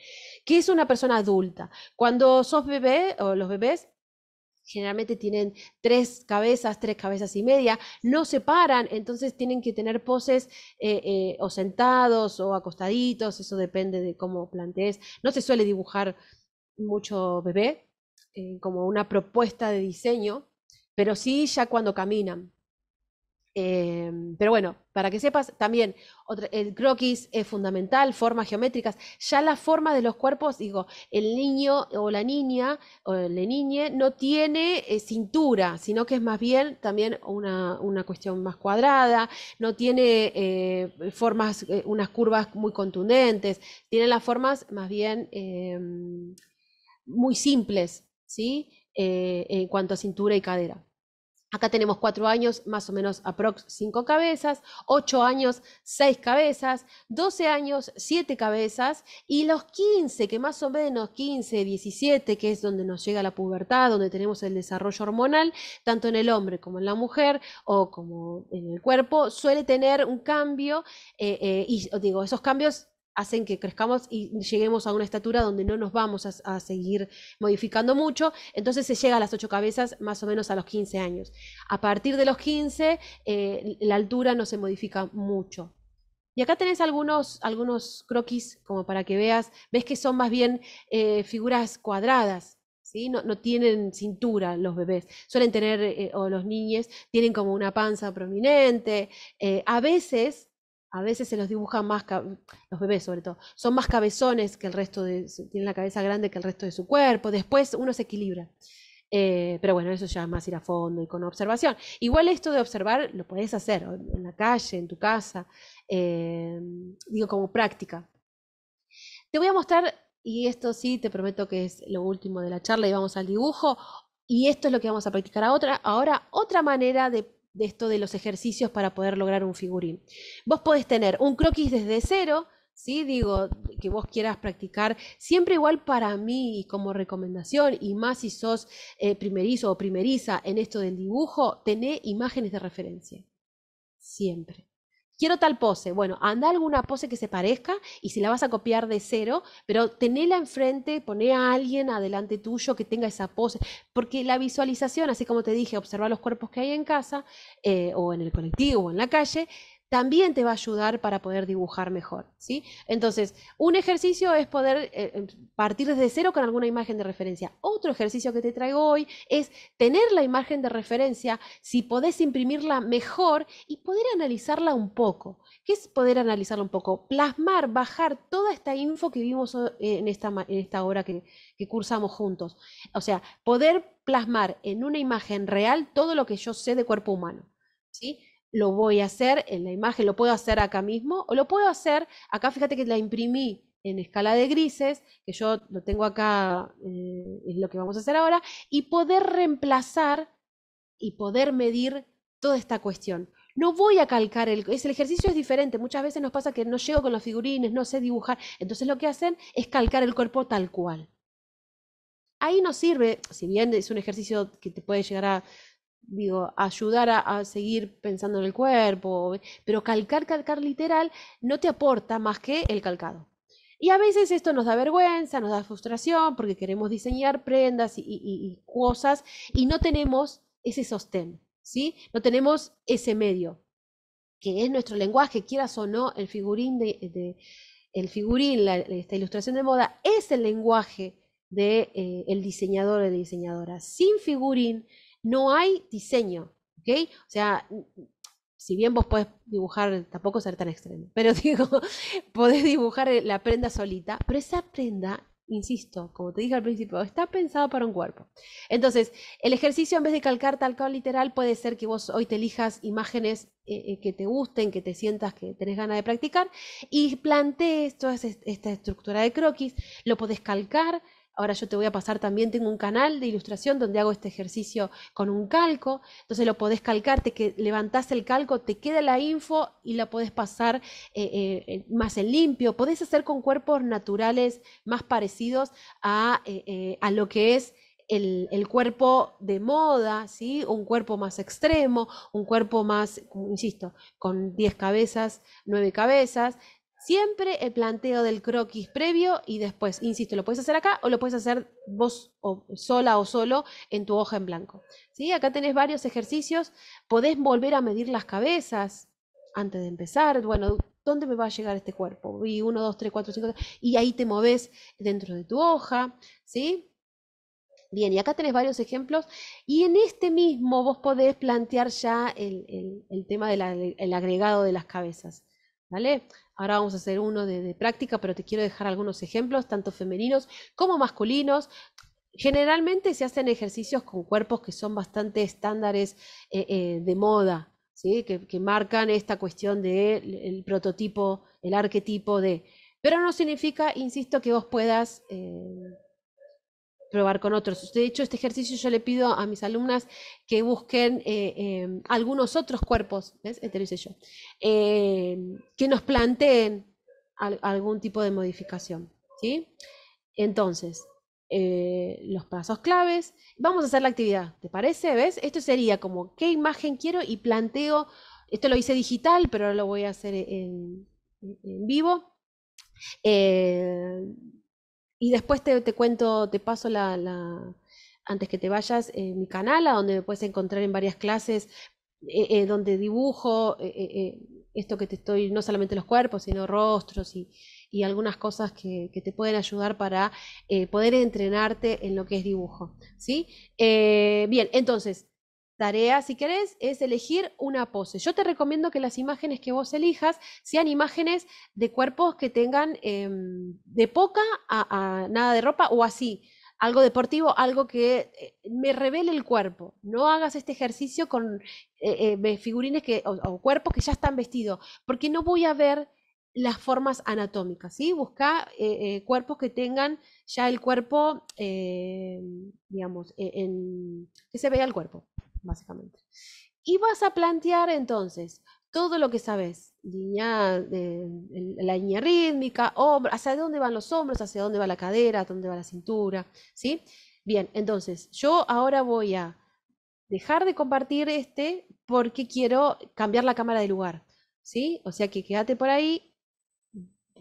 ¿Qué es una persona adulta? Cuando sos bebé o los bebés, generalmente tienen tres cabezas, tres cabezas y media, no se paran, entonces tienen que tener poses eh, eh, o sentados o acostaditos, eso depende de cómo plantees. No se suele dibujar mucho bebé eh, como una propuesta de diseño, pero sí ya cuando caminan. Em, pero bueno, para que sepas, también el croquis es fundamental, formas geométricas. Ya la forma de los cuerpos, digo, el niño o la niña o la niña no tiene eh, cintura, sino que es más bien también una, cuestión más cuadrada, no tiene eh, formas, eh, unas curvas muy contundentes, tiene las formas más bien em, muy simples, ¿sí? en cuanto a cintura y cadera. Acá tenemos cuatro años, más o menos aprox cinco cabezas, ocho años, seis cabezas, doce años, siete cabezas, y los 15, que más o menos 15, 17, que es donde nos llega la pubertad, donde tenemos el desarrollo hormonal, tanto en el hombre como en la mujer, o como en el cuerpo, suele tener un cambio, y eh, eh, y digo, esos cambios hacen que crezcamos y lleguemos a una estatura donde no nos vamos a, seguir modificando mucho, entonces se llega a las ocho cabezas más o menos a los 15 años. A partir de los 15, eh, la altura no se modifica mucho. Y acá tenés algunos, algunos croquis como para que veas, ves que son más bien eh, figuras cuadradas, ¿Sí? No, tienen cintura los bebés, suelen tener, eh, o los niños, tienen como una panza prominente, a veces a veces se los dibuja más, los bebés sobre todo, son más cabezones que el resto de, tienen la cabeza grande que el resto de su cuerpo, después uno se equilibra. Eh, pero bueno, eso ya es más ir a fondo y con observación. Igual esto de observar lo podés hacer en la calle, en tu casa, eh, digo como práctica. Te voy a mostrar, y esto sí, te prometo que es lo último de la charla y vamos al dibujo, y esto es lo que vamos a practicar ahora, ahora otra manera de de esto de los ejercicios para poder lograr un figurín. Vos podés tener un croquis desde cero, ¿sí? Digo, que vos quieras practicar, siempre igual para mí como recomendación, y más si sos eh, primerizo o primeriza en esto del dibujo, tené imágenes de referencia, siempre quiero tal pose. Bueno, anda alguna pose que se parezca y si la vas a copiar de cero, pero tenela enfrente, poné a alguien adelante tuyo que tenga esa pose, porque la visualización, así como te dije, observa los cuerpos que hay en casa eh, o en el colectivo o en la calle, también te va a ayudar para poder dibujar mejor, ¿sí? Entonces, un ejercicio es poder eh, em, partir desde cero con alguna imagen de referencia. Otro ejercicio que te traigo hoy es tener la imagen de referencia, si podés imprimirla mejor y poder analizarla un poco. ¿Qué es poder analizarla un poco? Plasmar, bajar toda esta info que vimos en esta, en esta hora que, que cursamos juntos. O sea, poder plasmar en una imagen real todo lo que yo sé de cuerpo humano, ¿sí? lo voy a hacer en la imagen, lo puedo hacer acá mismo o lo puedo hacer acá, fíjate que la imprimí en escala de grises, que yo lo tengo acá, eh, es lo que vamos a hacer ahora, y poder reemplazar y poder medir toda esta cuestión. No voy a calcar el, es, el ejercicio es diferente, muchas veces nos pasa que no llego con los figurines, no sé dibujar, entonces lo que hacen es calcar el cuerpo tal cual. Ahí nos sirve, si bien es un ejercicio que te puede llegar a digo, ayudar a, seguir pensando en el cuerpo, pero calcar, calcar literal no te aporta más que el calcado. Y a veces esto nos da vergüenza, nos da frustración, porque queremos diseñar prendas y, cosas y no tenemos ese sostén, ¿sí? No tenemos ese medio, que es nuestro lenguaje, quieras o no, el figurín, de, el figurín esta ilustración de moda, es el lenguaje del de, eh, el diseñador o de diseñadora. Sin figurín, no hay diseño, ¿ok? O sea, si bien vos podés dibujar, tampoco ser tan extremo, pero digo, podés dibujar la prenda solita, pero esa prenda, insisto, como te dije al principio, está pensada para un cuerpo. Entonces, el ejercicio en vez de calcar tal cual literal, puede ser que vos hoy te elijas imágenes eh, eh, que te gusten, que te sientas que tenés ganas de practicar y plantees toda esta estructura de croquis, lo podés calcar, Ahora yo te voy a pasar también, tengo un canal de ilustración donde hago este ejercicio con un calco, entonces lo podés calcar, te que, levantás el calco, te queda la info y la podés pasar eh, eh, eh, más en limpio, podés hacer con cuerpos naturales más parecidos a, lo que es el, cuerpo de moda, ¿sí? un cuerpo más extremo, un cuerpo más, insisto, con 10 cabezas, 9 cabezas, Siempre el planteo del croquis previo y después, insisto, lo puedes hacer acá o lo puedes hacer vos sola o solo en tu hoja en blanco. ¿Sí? Acá tenés varios ejercicios, podés volver a medir las cabezas antes de empezar, bueno, ¿dónde me va a llegar este cuerpo? Y uno, dos, tres, cuatro, cinco, y ahí te moves dentro de tu hoja, ¿sí? Bien, y acá tenés varios ejemplos. Y en este mismo vos podés plantear ya el, tema del el agregado de las cabezas. ¿Vale? Ahora vamos a hacer uno de, práctica, pero te quiero dejar algunos ejemplos, tanto femeninos como masculinos. Generalmente se hacen ejercicios con cuerpos que son bastante estándares eh, eh, de moda, ¿Sí? Que, marcan esta cuestión del de el prototipo, el arquetipo de... Pero no significa, insisto, que vos puedas eh, probar con otros. De hecho, este ejercicio yo le pido a mis alumnas que busquen eh, em, algunos otros cuerpos, ¿ves? Este lo hice yo, em, que nos planteen algún tipo de modificación, ¿sí? Entonces, eh, los pasos claves, vamos a hacer la actividad, ¿te parece? ¿Ves? Esto sería como, ¿qué imagen quiero? Y planteo, esto lo hice digital, pero ahora lo voy a hacer en, en vivo. Eh, y después te, cuento, te paso la, antes que te vayas, eh, mi canal, a donde me puedes encontrar en varias clases, eh, eh, donde dibujo esto que te estoy, no solamente los cuerpos, sino rostros y, algunas cosas que, que, te pueden ayudar para poder entrenarte en lo que es dibujo. ¿sí? bien, entonces, tarea, si querés, es elegir una pose. Yo te recomiendo que las imágenes que vos elijas sean imágenes de cuerpos que tengan em, de poca a, nada de ropa o así algo deportivo, algo que eh, me revele el cuerpo. No hagas este ejercicio con eh, eh, figurines que, o, cuerpos que ya están vestidos, porque no voy a ver las formas anatómicas, ¿sí? Busca cuerpos que tengan ya el cuerpo, digamos, e, que se vea el cuerpo básicamente. Y vas a plantear entonces todo lo que sabes, línea, eh, la línea rítmica, hacia dónde van los hombros, hacia dónde va la cadera, dónde va la cintura, ¿sí? Bien, entonces yo ahora voy a dejar de compartir este porque quiero cambiar la cámara de lugar, ¿sí? O sea que quédate por ahí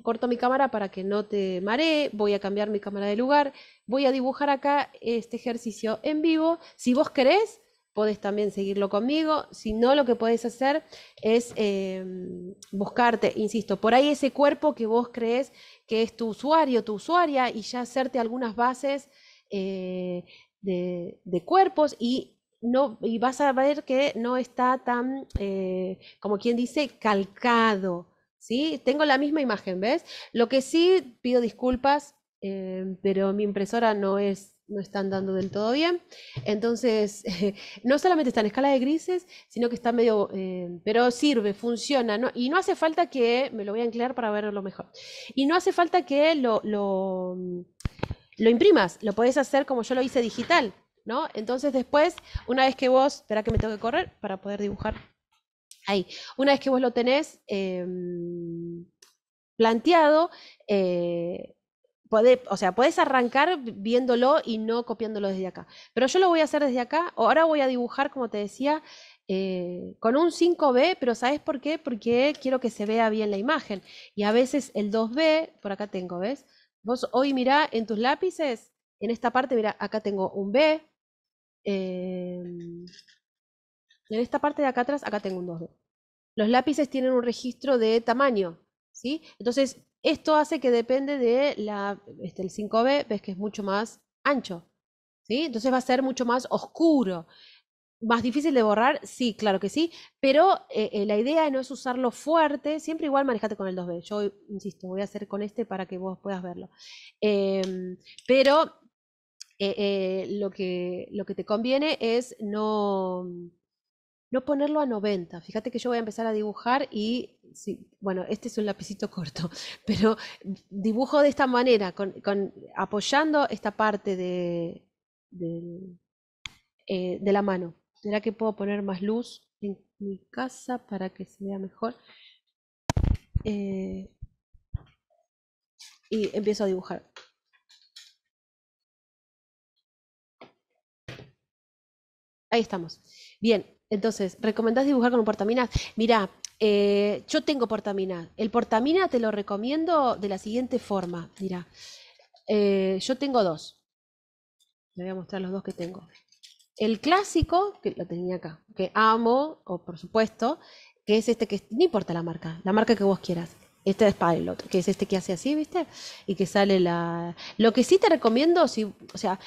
corto mi cámara para que no te maree, voy a cambiar mi cámara de lugar, voy a dibujar acá este ejercicio en vivo. Si vos querés, podés también seguirlo conmigo. Si no, lo que podés hacer es em, buscarte, insisto, por ahí ese cuerpo que vos crees que es tu usuario, tu usuaria, y ya hacerte algunas bases eh, de, cuerpos y... No, vas a ver que no está tan, eh, como quien dice, calcado. ¿sí? Tengo la misma imagen, ¿ves? Lo que sí pido disculpas, em, pero mi impresora no es no están dando del todo bien. Entonces, no solamente está en escala de grises, sino que está medio, eh, pero sirve, funciona, y no hace falta que, me lo voy a anclar para verlo mejor, y no hace falta que lo, lo, lo imprimas, lo podés hacer como yo lo hice digital, ¿no? Entonces después, una vez que vos, espera que me tengo que correr para poder dibujar, ahí, una vez que vos lo tenés em, planteado, eh, o sea, puedes arrancar viéndolo y no copiándolo desde acá. Pero yo lo voy a hacer desde acá. Ahora voy a dibujar, como te decía, eh, con un 5B, pero ¿sabes por qué? Porque quiero que se vea bien la imagen. Y a veces el 2B, por acá tengo, ¿ves? Vos hoy mirá en tus lápices, en esta parte, mirá, acá tengo un B. Em, en esta parte de acá atrás, acá tengo un 2B. Los lápices tienen un registro de tamaño, ¿sí? Entonces, esto hace que depende de la, este, el 5B, ves que es mucho más ancho, ¿sí? Entonces va a ser mucho más oscuro. ¿Más difícil de borrar? Sí, claro que sí, pero eh, eh, la idea no es usarlo fuerte, siempre igual manejate con el 2B. Yo, insisto, voy a hacer con este para que vos puedas verlo. Em, pero eh, lo, que, lo que te conviene es no no ponerlo a 90. Fíjate que yo voy a empezar a dibujar y, bueno, este es un lapicito corto, pero dibujo de esta manera, con, apoyando esta parte eh, de, la mano. ¿Será que puedo poner más luz en mi casa para que se vea mejor? Eh, y empiezo a dibujar. Ahí estamos. Bien, entonces, ¿recomendás dibujar con un portaminas? Mira, eh, yo tengo portamina. El portamina te lo recomiendo de la siguiente forma. Mira, eh, yo tengo dos. Le voy a mostrar los dos que tengo. El clásico, que lo tenía acá, que amo, o por supuesto, que es este que no importa la marca, la marca que vos quieras. Este es para el otro, que es este que hace así, ¿viste? Y que sale la. Lo que sí te recomiendo, si, o sea,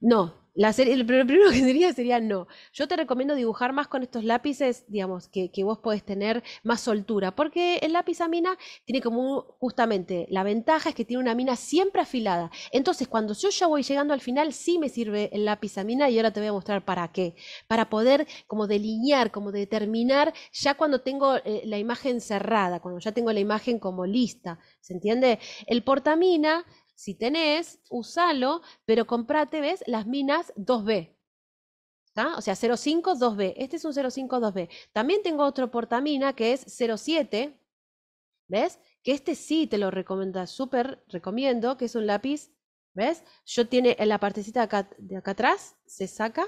no, la serie, lo primero que diría sería no. Yo te recomiendo dibujar más con estos lápices, digamos, que, que, vos podés tener más soltura, porque el lápiz a mina tiene como justamente la ventaja es que tiene una mina siempre afilada. Entonces, cuando yo ya voy llegando al final, sí me sirve el lápiz a mina y ahora te voy a mostrar para qué. Para poder como delinear, como determinar, ya cuando tengo eh, la imagen cerrada, cuando ya tengo la imagen como lista, ¿se entiende? El portamina si tenés, usalo, pero comprate, ¿ves? Las minas 2B. está O sea, 05, 2B. Este es un 05, 2B. También tengo otro portamina que es 07, ¿ves? Que este sí te lo recomiendo, súper recomiendo, que es un lápiz, ¿ves? Yo tiene en la partecita de acá, de acá atrás, se saca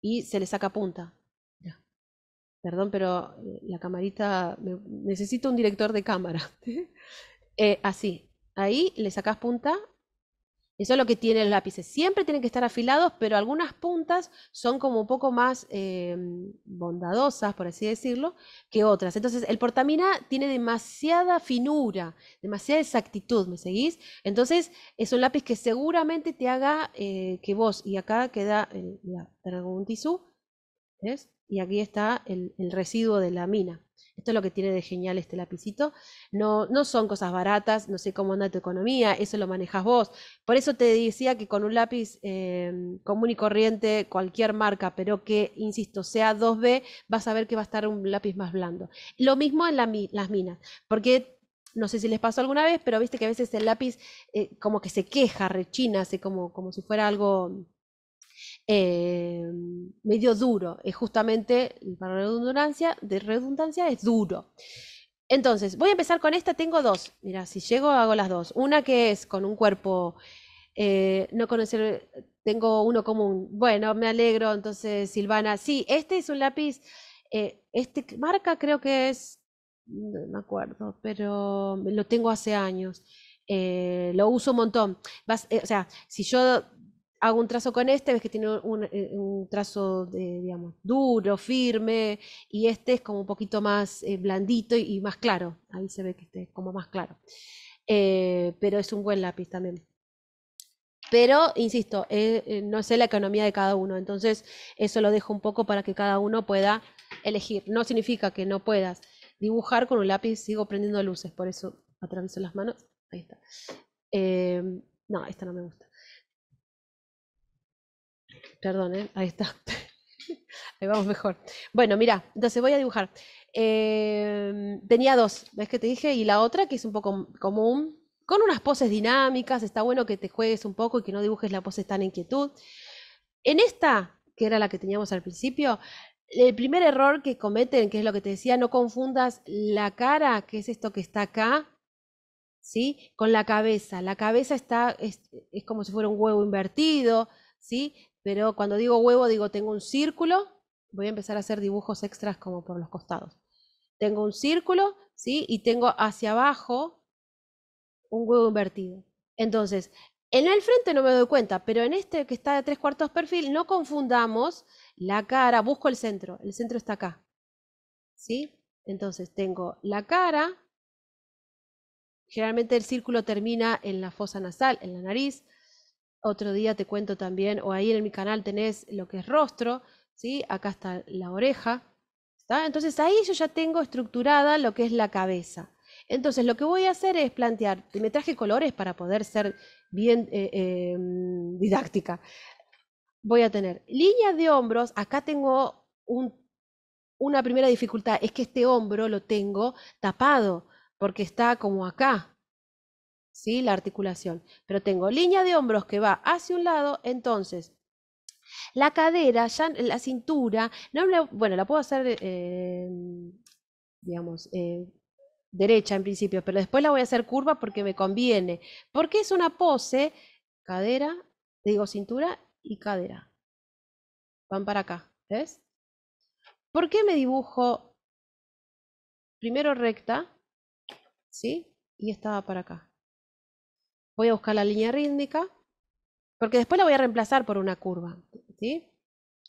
y se le saca punta. Perdón, pero eh, la camarita, necesito un director de cámara. Eh, así, Ahí le sacás punta. Eso es lo que tiene el lápices. Siempre tienen que estar afilados, pero algunas puntas son como un poco más eh, bondadosas, por así decirlo, que otras. Entonces, el portamina tiene demasiada finura, demasiada exactitud, ¿me seguís? Entonces, es un lápiz que seguramente te haga eh, que vos, y acá queda el, la, un tisú, ¿ves? Y aquí está el residuo de la mina. Esto es lo que tiene de genial este lapicito. No, no son cosas baratas, no sé cómo anda tu economía, eso lo manejas vos. Por eso te decía que con un lápiz em, común y corriente, cualquier marca, pero que, insisto, sea 2B, vas a ver que va a estar un lápiz más blando. Lo mismo en las minas, porque no sé si les pasó alguna vez, pero viste que a veces el lápiz eh, como que se queja, rechina, hace como, como si fuera algo eh, medio duro. Es justamente, para redundancia, de redundancia es duro. Entonces, voy a empezar con esta. Tengo dos. Mira, si llego hago las dos. Una que es con un cuerpo eh, no conocer, tengo uno común. Bueno, me alegro. Entonces, Silvana, sí, este es un lápiz. Eh, este marca creo que es, no me acuerdo, pero lo tengo hace años. lo uso un montón. o sea, si yo hago un trazo con este, ves que tiene eh, un, trazo, de, digamos, duro, firme, y este es como un poquito más eh, blandito y, más claro. Ahí se ve que este es como más claro. Eh, pero es un buen lápiz también. Pero, insisto, no sé la economía de cada uno, entonces eso lo dejo un poco para que cada uno pueda elegir. No significa que no puedas dibujar con un lápiz, sigo prendiendo luces, por eso atravieso las manos. Ahí está. no, esta no me gusta. Perdón, ¿eh? ahí está. ahí vamos mejor. Bueno, mira, entonces voy a dibujar. Em, tenía dos, ¿ves que te dije? Y la otra, que es un poco común, con unas poses dinámicas, está bueno que te juegues un poco y que no dibujes la pose tan en quietud. En esta, que era la que teníamos al principio, el primer error que cometen, que es lo que te decía, no confundas la cara, que es esto que está acá, ¿sí? Con la cabeza. La cabeza está, es como si fuera un huevo invertido, ¿sí? pero cuando digo huevo digo tengo un círculo, voy a empezar a hacer dibujos extras como por los costados. Tengo un círculo, ¿sí? Y tengo hacia abajo un huevo invertido. Entonces, en el frente no me doy cuenta, pero en este que está de tres cuartos perfil, no confundamos la cara, busco el centro, el centro está acá. ¿Sí? Entonces tengo la cara, generalmente el círculo termina en la fosa nasal, en la nariz, otro día te cuento también, o ahí en mi canal tenés lo que es rostro, ¿sí? Acá está la oreja. ¿está? Entonces ahí yo ya tengo estructurada lo que es la cabeza. Entonces lo que voy a hacer es plantear, me traje colores para poder ser bien eh, eh, mm, didáctica. Voy a tener líneas de hombros, acá tengo una primera dificultad, es que este hombro lo tengo tapado, porque está como acá, ¿sí? La articulación. Pero tengo línea de hombros que va hacia un lado, entonces la cadera, ya, la cintura, no bueno, la puedo hacer, em, digamos, eh, derecha en principio, pero después la voy a hacer curva porque me conviene. Porque es una pose, cadera, digo cintura y cadera. Van para acá, ¿ves? ¿Por qué me dibujo primero recta, ¿sí? Y estaba para acá. Voy a buscar la línea rítmica, porque después la voy a reemplazar por una curva. ¿sí?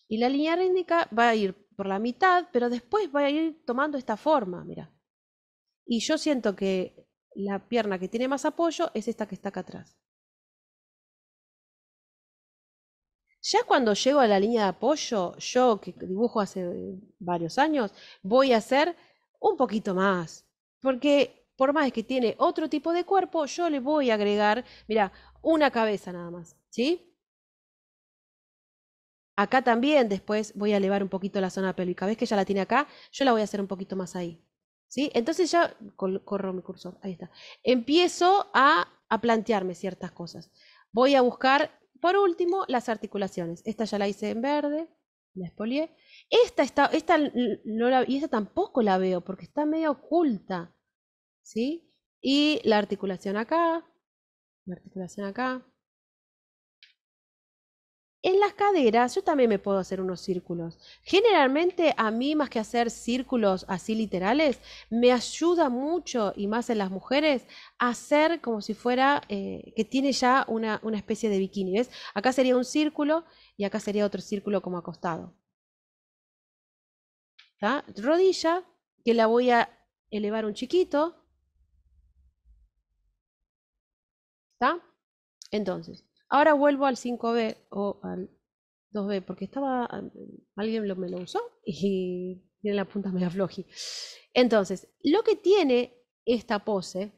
Y la línea rítmica va a ir por la mitad, pero después va a ir tomando esta forma, mira. Y yo siento que la pierna que tiene más apoyo es esta que está acá atrás. Ya cuando llego a la línea de apoyo, yo que dibujo hace varios años, voy a hacer un poquito más, porque por más que tiene otro tipo de cuerpo, yo le voy a agregar, mira, una cabeza nada más, ¿sí? Acá también después voy a elevar un poquito la zona pélvica. ¿Ves que ya la tiene acá? Yo la voy a hacer un poquito más ahí. ¿Sí? Entonces ya corro mi cursor. Ahí está. Empiezo a, a plantearme ciertas cosas. Voy a buscar, por último, las articulaciones. Esta ya la hice en verde. La expolié. Esta, está, esta, no la, y esta tampoco la veo porque está medio oculta. ¿sí? Y la articulación acá, la articulación acá. En las caderas yo también me puedo hacer unos círculos. Generalmente a mí más que hacer círculos así literales, me ayuda mucho y más en las mujeres hacer como si fuera eh, que tiene ya una, especie de bikini. ¿ves? Acá sería un círculo y acá sería otro círculo como acostado. Rodilla, que la voy a elevar un chiquito, ¿Está? Entonces, ahora vuelvo al 5B o al 2B, porque estaba, alguien lo, me lo usó y tiene la punta la floji. Entonces, lo que tiene esta pose,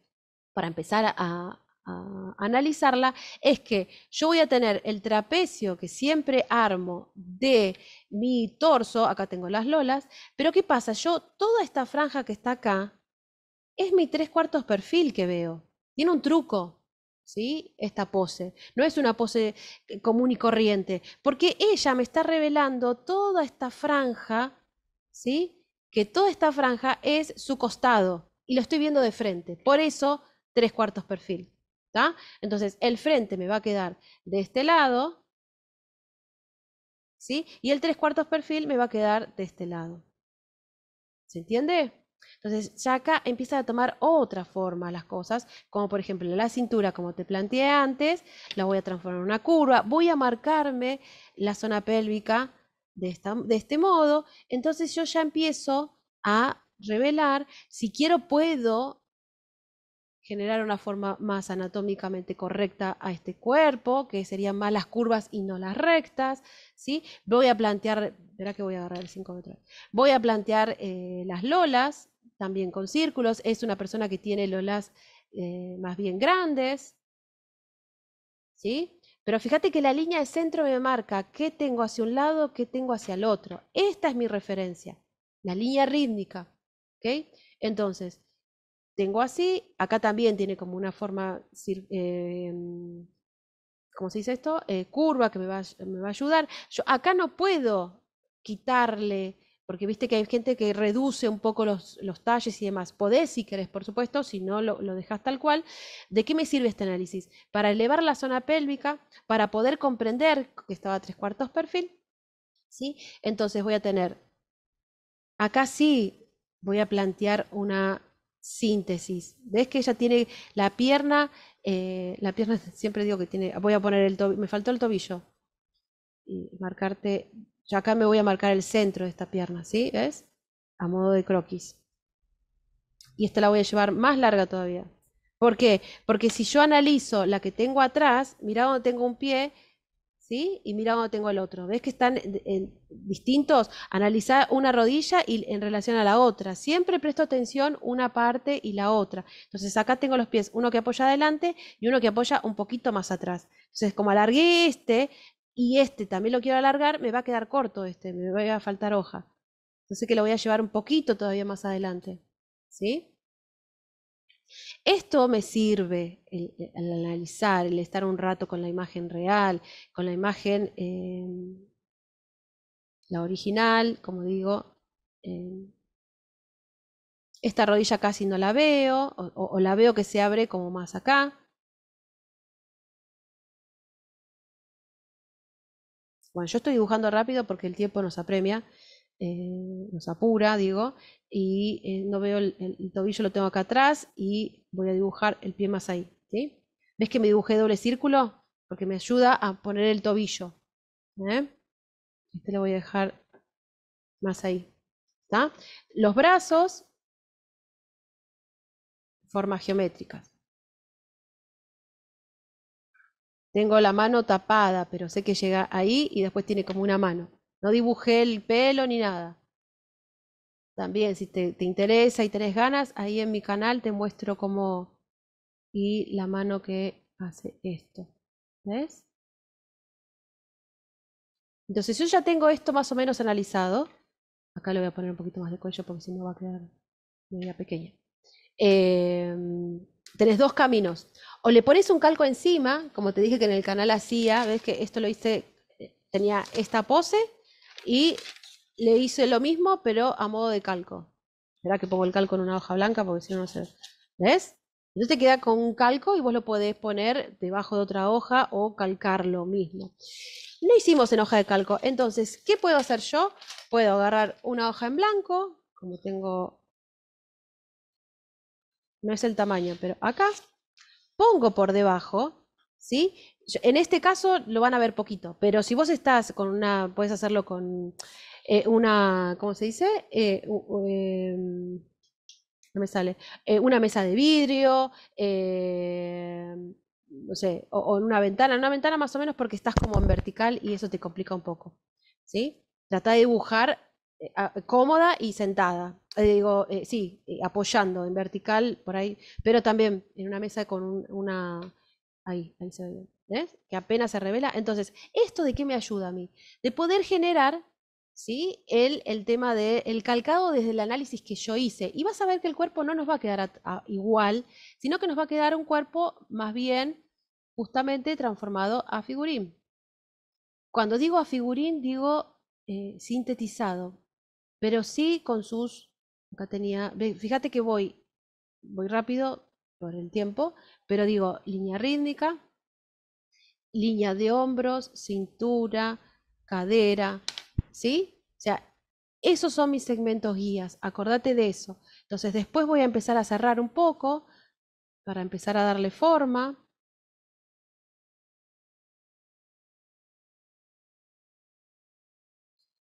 para empezar a, a analizarla, es que yo voy a tener el trapecio que siempre armo de mi torso, acá tengo las lolas, pero ¿qué pasa? Yo, toda esta franja que está acá, es mi tres cuartos perfil que veo. Tiene un truco. ¿sí? Esta pose. No es una pose eh, común y corriente, porque ella me está revelando toda esta franja, ¿sí? Que toda esta franja es su costado y lo estoy viendo de frente. Por eso, tres cuartos perfil. Entonces, el frente me va a quedar de este lado, ¿sí? Y el tres cuartos perfil me va a quedar de este lado. ¿Se entiende? Entonces, ya acá empiezan a tomar otra forma las cosas, como por ejemplo la cintura, como te planteé antes, la voy a transformar en una curva, voy a marcarme la zona pélvica de, este modo, entonces yo ya empiezo a revelar, si quiero puedo generar una forma más anatómicamente correcta a este cuerpo, que serían más las curvas y no las rectas, Voy a plantear, verá que voy a agarrar el 5 metros, voy a plantear eh, las lolas, también con círculos, es una persona que tiene los eh, más bien grandes, ¿sí? Pero fíjate que la línea de centro me marca qué tengo hacia un lado, qué tengo hacia el otro. Esta es mi referencia, la línea rítmica, Entonces, tengo así, acá también tiene como una forma, eh, mm, ¿cómo se dice esto? Eh, curva que me va, me va a ayudar. Yo acá no puedo quitarle porque viste que hay gente que reduce un poco los, talles y demás. Podés, si querés, por supuesto, si no lo, dejas tal cual. ¿De qué me sirve este análisis? Para elevar la zona pélvica, para poder comprender que estaba a tres cuartos perfil. ¿sí? Entonces voy a tener, acá sí voy a plantear una síntesis. ¿Ves que ella tiene la pierna, eh, la pierna siempre digo que tiene, voy a poner el tobillo, me faltó el tobillo, y marcarte yo acá me voy a marcar el centro de esta pierna, ¿sí? ¿Ves? A modo de croquis. Y esta la voy a llevar más larga todavía. ¿Por qué? Porque si yo analizo la que tengo atrás, mira dónde tengo un pie, ¿sí? Y mira dónde tengo el otro. ¿Ves que están en distintos? Analiza una rodilla y en relación a la otra. Siempre presto atención una parte y la otra. Entonces acá tengo los pies, uno que apoya adelante y uno que apoya un poquito más atrás. Entonces como alargué este, y este también lo quiero alargar, me va a quedar corto este, me va a faltar hoja. Entonces que lo voy a llevar un poquito todavía más adelante. ¿Sí? Esto me sirve, al analizar, el estar un rato con la imagen real, con la imagen, em, la original, como digo, em, esta rodilla casi no la veo, o la veo que se abre como más acá, Bueno, yo estoy dibujando rápido porque el tiempo nos apremia, eh, nos apura, digo, y eh, no veo el, tobillo, lo tengo acá atrás y voy a dibujar el pie más ahí. ¿Ves que me dibujé doble círculo? Porque me ayuda a poner el tobillo. ¿eh? Este lo voy a dejar más ahí. Los brazos, formas geométricas. Tengo la mano tapada, pero sé que llega ahí y después tiene como una mano. No dibujé el pelo ni nada. También, si te, interesa y tenés ganas, ahí en mi canal te muestro cómo... Y la mano que hace esto. ¿Ves? Entonces yo ya tengo esto más o menos analizado. Acá le voy a poner un poquito más de cuello porque si no va a quedar media pequeña. Em, tenés dos caminos. O le pones un calco encima, como te dije que en el canal hacía, ves que esto lo hice, eh, tenía esta pose y le hice lo mismo, pero a modo de calco. Será que pongo el calco en una hoja blanca porque si no, no se. ¿Ves? Entonces te queda con un calco y vos lo podés poner debajo de otra hoja o calcar lo mismo. No hicimos en hoja de calco. Entonces, ¿qué puedo hacer yo? Puedo agarrar una hoja en blanco, como tengo. No es el tamaño, pero acá pongo por debajo, ¿sí? En este caso lo van a ver poquito, pero si vos estás con una, puedes hacerlo con eh, una, ¿cómo se dice? Eh, em, no me sale, eh, una mesa de vidrio, em, no sé, o, una ventana, en una ventana más o menos porque estás como en vertical y eso te complica un poco, ¿sí? Trata de dibujar eh, ah, cómoda y sentada. Eh, digo, eh, sí, apoyando en vertical por ahí, pero también en una mesa con una... Ahí, ahí se ve ¿ves? Que apenas se revela. Entonces, ¿esto de qué me ayuda a mí? De poder generar, ¿sí? El, el tema del el calcado desde el análisis que yo hice. Y vas a ver que el cuerpo no nos va a quedar igual, sino que nos va a quedar un cuerpo más bien justamente transformado a figurín. Cuando digo a figurín, digo sintetizado, pero sí con sus... Acá tenía, fíjate que voy, voy rápido por el tiempo, pero digo línea rítmica, línea de hombros, cintura, cadera, ¿sí? O sea, esos son mis segmentos guías, acordate de eso. Entonces después voy a empezar a cerrar un poco para empezar a darle forma,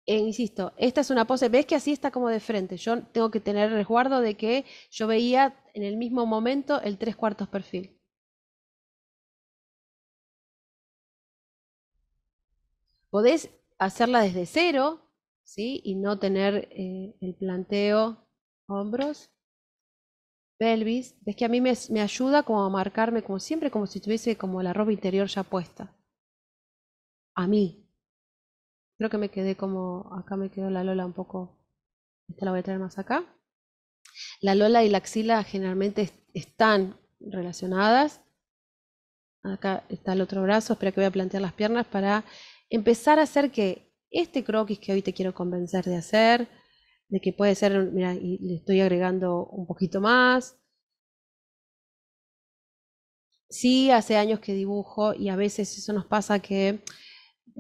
Eh, insisto, esta es una pose, ves que así está como de frente, yo tengo que tener resguardo de que yo veía en el mismo momento el tres cuartos perfil. Podés hacerla desde cero, ¿sí? Y no tener eh, el planteo, hombros, pelvis. Ves que a mí me, me ayuda como a marcarme, como siempre, como si tuviese como la ropa interior ya puesta. A mí, Creo que me quedé como, acá me quedó la Lola un poco, esta la voy a traer más acá. La Lola y la axila generalmente están relacionadas. Acá está el otro brazo, espera que voy a plantear las piernas para empezar a hacer que este croquis que hoy te quiero convencer de hacer, de que puede ser, mira, le estoy agregando un poquito más. Sí, hace años que dibujo y a veces eso nos pasa que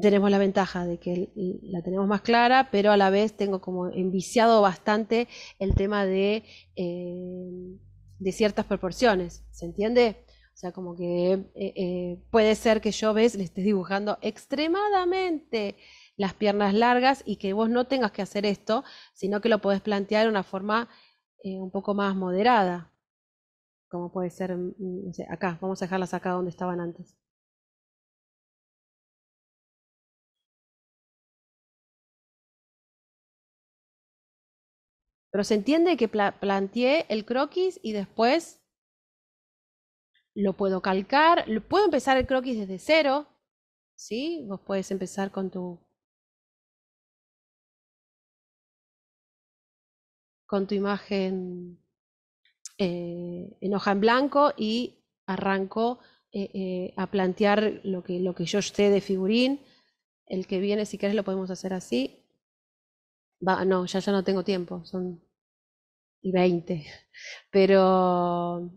tenemos la ventaja de que la tenemos más clara, pero a la vez tengo como enviciado bastante el tema de, eh, de ciertas proporciones, ¿se entiende? O sea, como que eh, eh, puede ser que yo, ves, le estés dibujando extremadamente las piernas largas y que vos no tengas que hacer esto, sino que lo podés plantear de una forma un poco más moderada, como puede ser mm, mm, no sé, acá, vamos a dejarlas acá donde estaban antes. Pero se entiende que planteé el croquis y después lo puedo calcar, puedo empezar el croquis desde cero, ¿sí? Vos puedes empezar con tu con tu imagen eh, en hoja en blanco y arranco eh, eh, a plantear lo que, lo que yo esté de figurín. El que viene, si querés, lo podemos hacer así. Va, no, ya, ya no tengo tiempo, son y 20. Pero.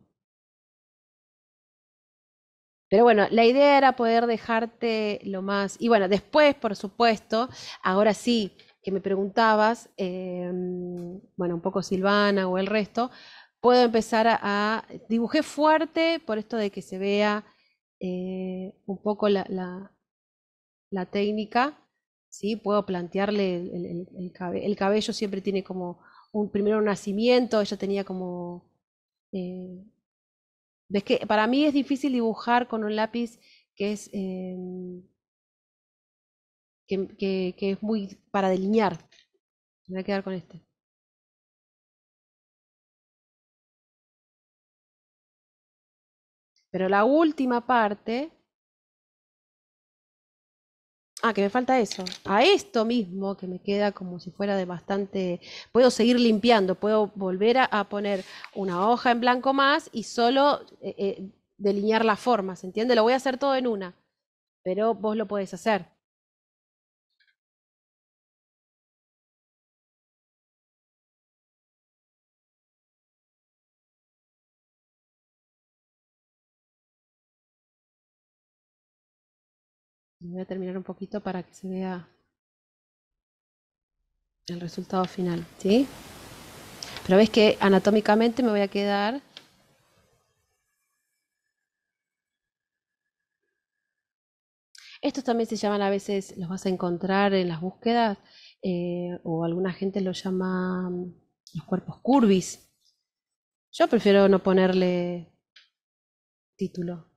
Pero bueno, la idea era poder dejarte lo más. Y bueno, después, por supuesto, ahora sí que me preguntabas, em, bueno, un poco Silvana o el resto, puedo empezar a, dibujé fuerte por esto de que se vea eh, un poco la, la, técnica, ¿sí? Puedo plantearle el, el cabello siempre tiene como un primero nacimiento, ella tenía como... Eh, ves que para mí es difícil dibujar con un lápiz que es... Em, que, que, es muy para delinear. Me voy a quedar con este. Pero la última parte Ah, que me falta eso. A esto mismo que me queda como si fuera de bastante... Puedo seguir limpiando, puedo volver a, poner una hoja en blanco más y solo eh, eh, delinear las formas, ¿se entiende? Lo voy a hacer todo en una, pero vos lo podés hacer. voy a terminar un poquito para que se vea el resultado final, ¿sí? Pero ves que anatómicamente me voy a quedar Estos también se llaman a veces, los vas a encontrar en las búsquedas, eh, o alguna gente los llama mm, los cuerpos curvis. Yo prefiero no ponerle título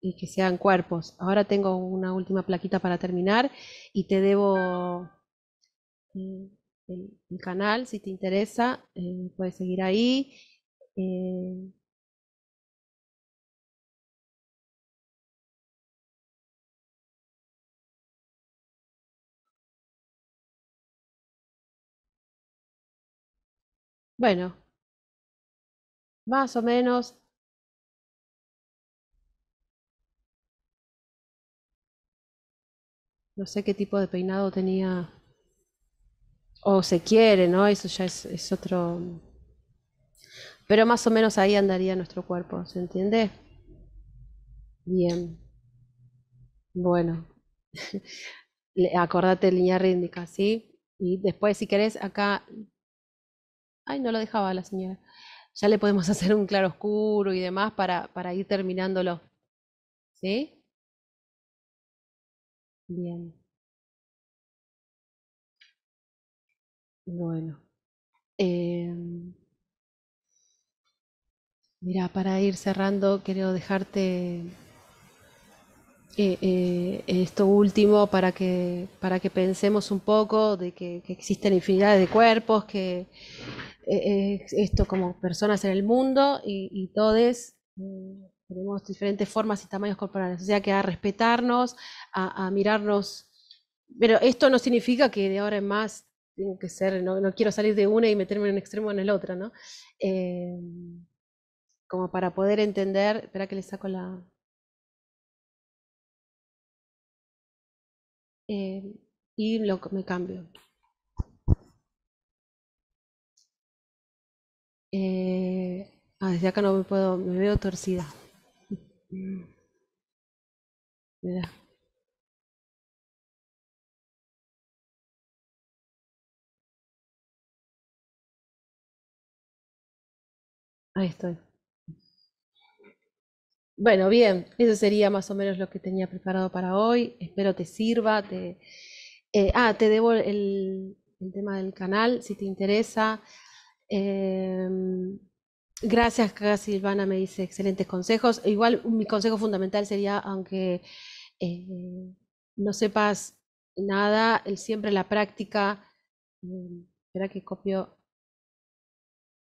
y que sean cuerpos. Ahora tengo una última plaquita para terminar y te debo mm, el, canal si te interesa, eh, puedes seguir ahí. Eh. Bueno, más o menos No sé qué tipo de peinado tenía. O se quiere, ¿no? Eso ya es, otro. Pero más o menos ahí andaría nuestro cuerpo, ¿se entiende? Bien. Bueno. Acordate línea ríndica ¿sí? Y después, si querés, acá. Ay, no lo dejaba la señora. Ya le podemos hacer un claro oscuro y demás para, para ir terminándolo. ¿Sí? Bien. Bueno. Em, mira, para ir cerrando, quiero dejarte eh, eh, esto último para que, para que pensemos un poco de que, existen infinidades de cuerpos, que eh, esto como personas en el mundo y, y todos mm, tenemos diferentes formas y tamaños corporales, o sea que a respetarnos, a, mirarnos, pero esto no significa que de ahora en más tengo que ser, no, quiero salir de una y meterme en un extremo o en el otro, ¿no? Eh, como para poder entender, espera que le saco la... Eh, y lo, me cambio. Eh, ah, desde acá no me puedo, me veo torcida. Mm. Ahí estoy. Bueno, bien, eso sería más o menos lo que tenía preparado para hoy. Espero te sirva. Te, eh, ah, te debo el, el, tema del canal, si te interesa. Em, Gracias, Silvana, me dice excelentes consejos. Igual mi consejo fundamental sería, aunque eh, no sepas nada, siempre la práctica. Eh, espera que copio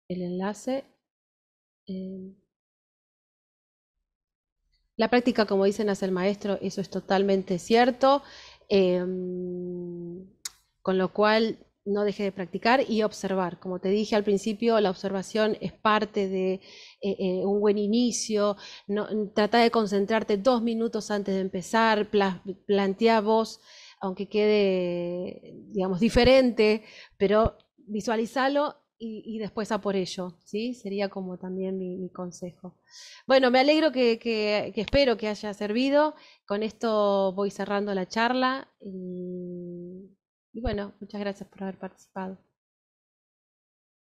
el enlace. Eh, la práctica, como dicen, hace el maestro, eso es totalmente cierto. con lo cual, no deje de practicar y observar. Como te dije al principio, la observación es parte de eh, eh, un buen inicio. No, trata de concentrarte dos minutos antes de empezar, plantea vos, aunque quede, digamos, diferente, pero visualizalo y, después a por ello, ¿sí? Sería como también mi, consejo. Bueno, me alegro que, espero que haya servido. Con esto voy cerrando la charla y bueno, muchas gracias por haber participado.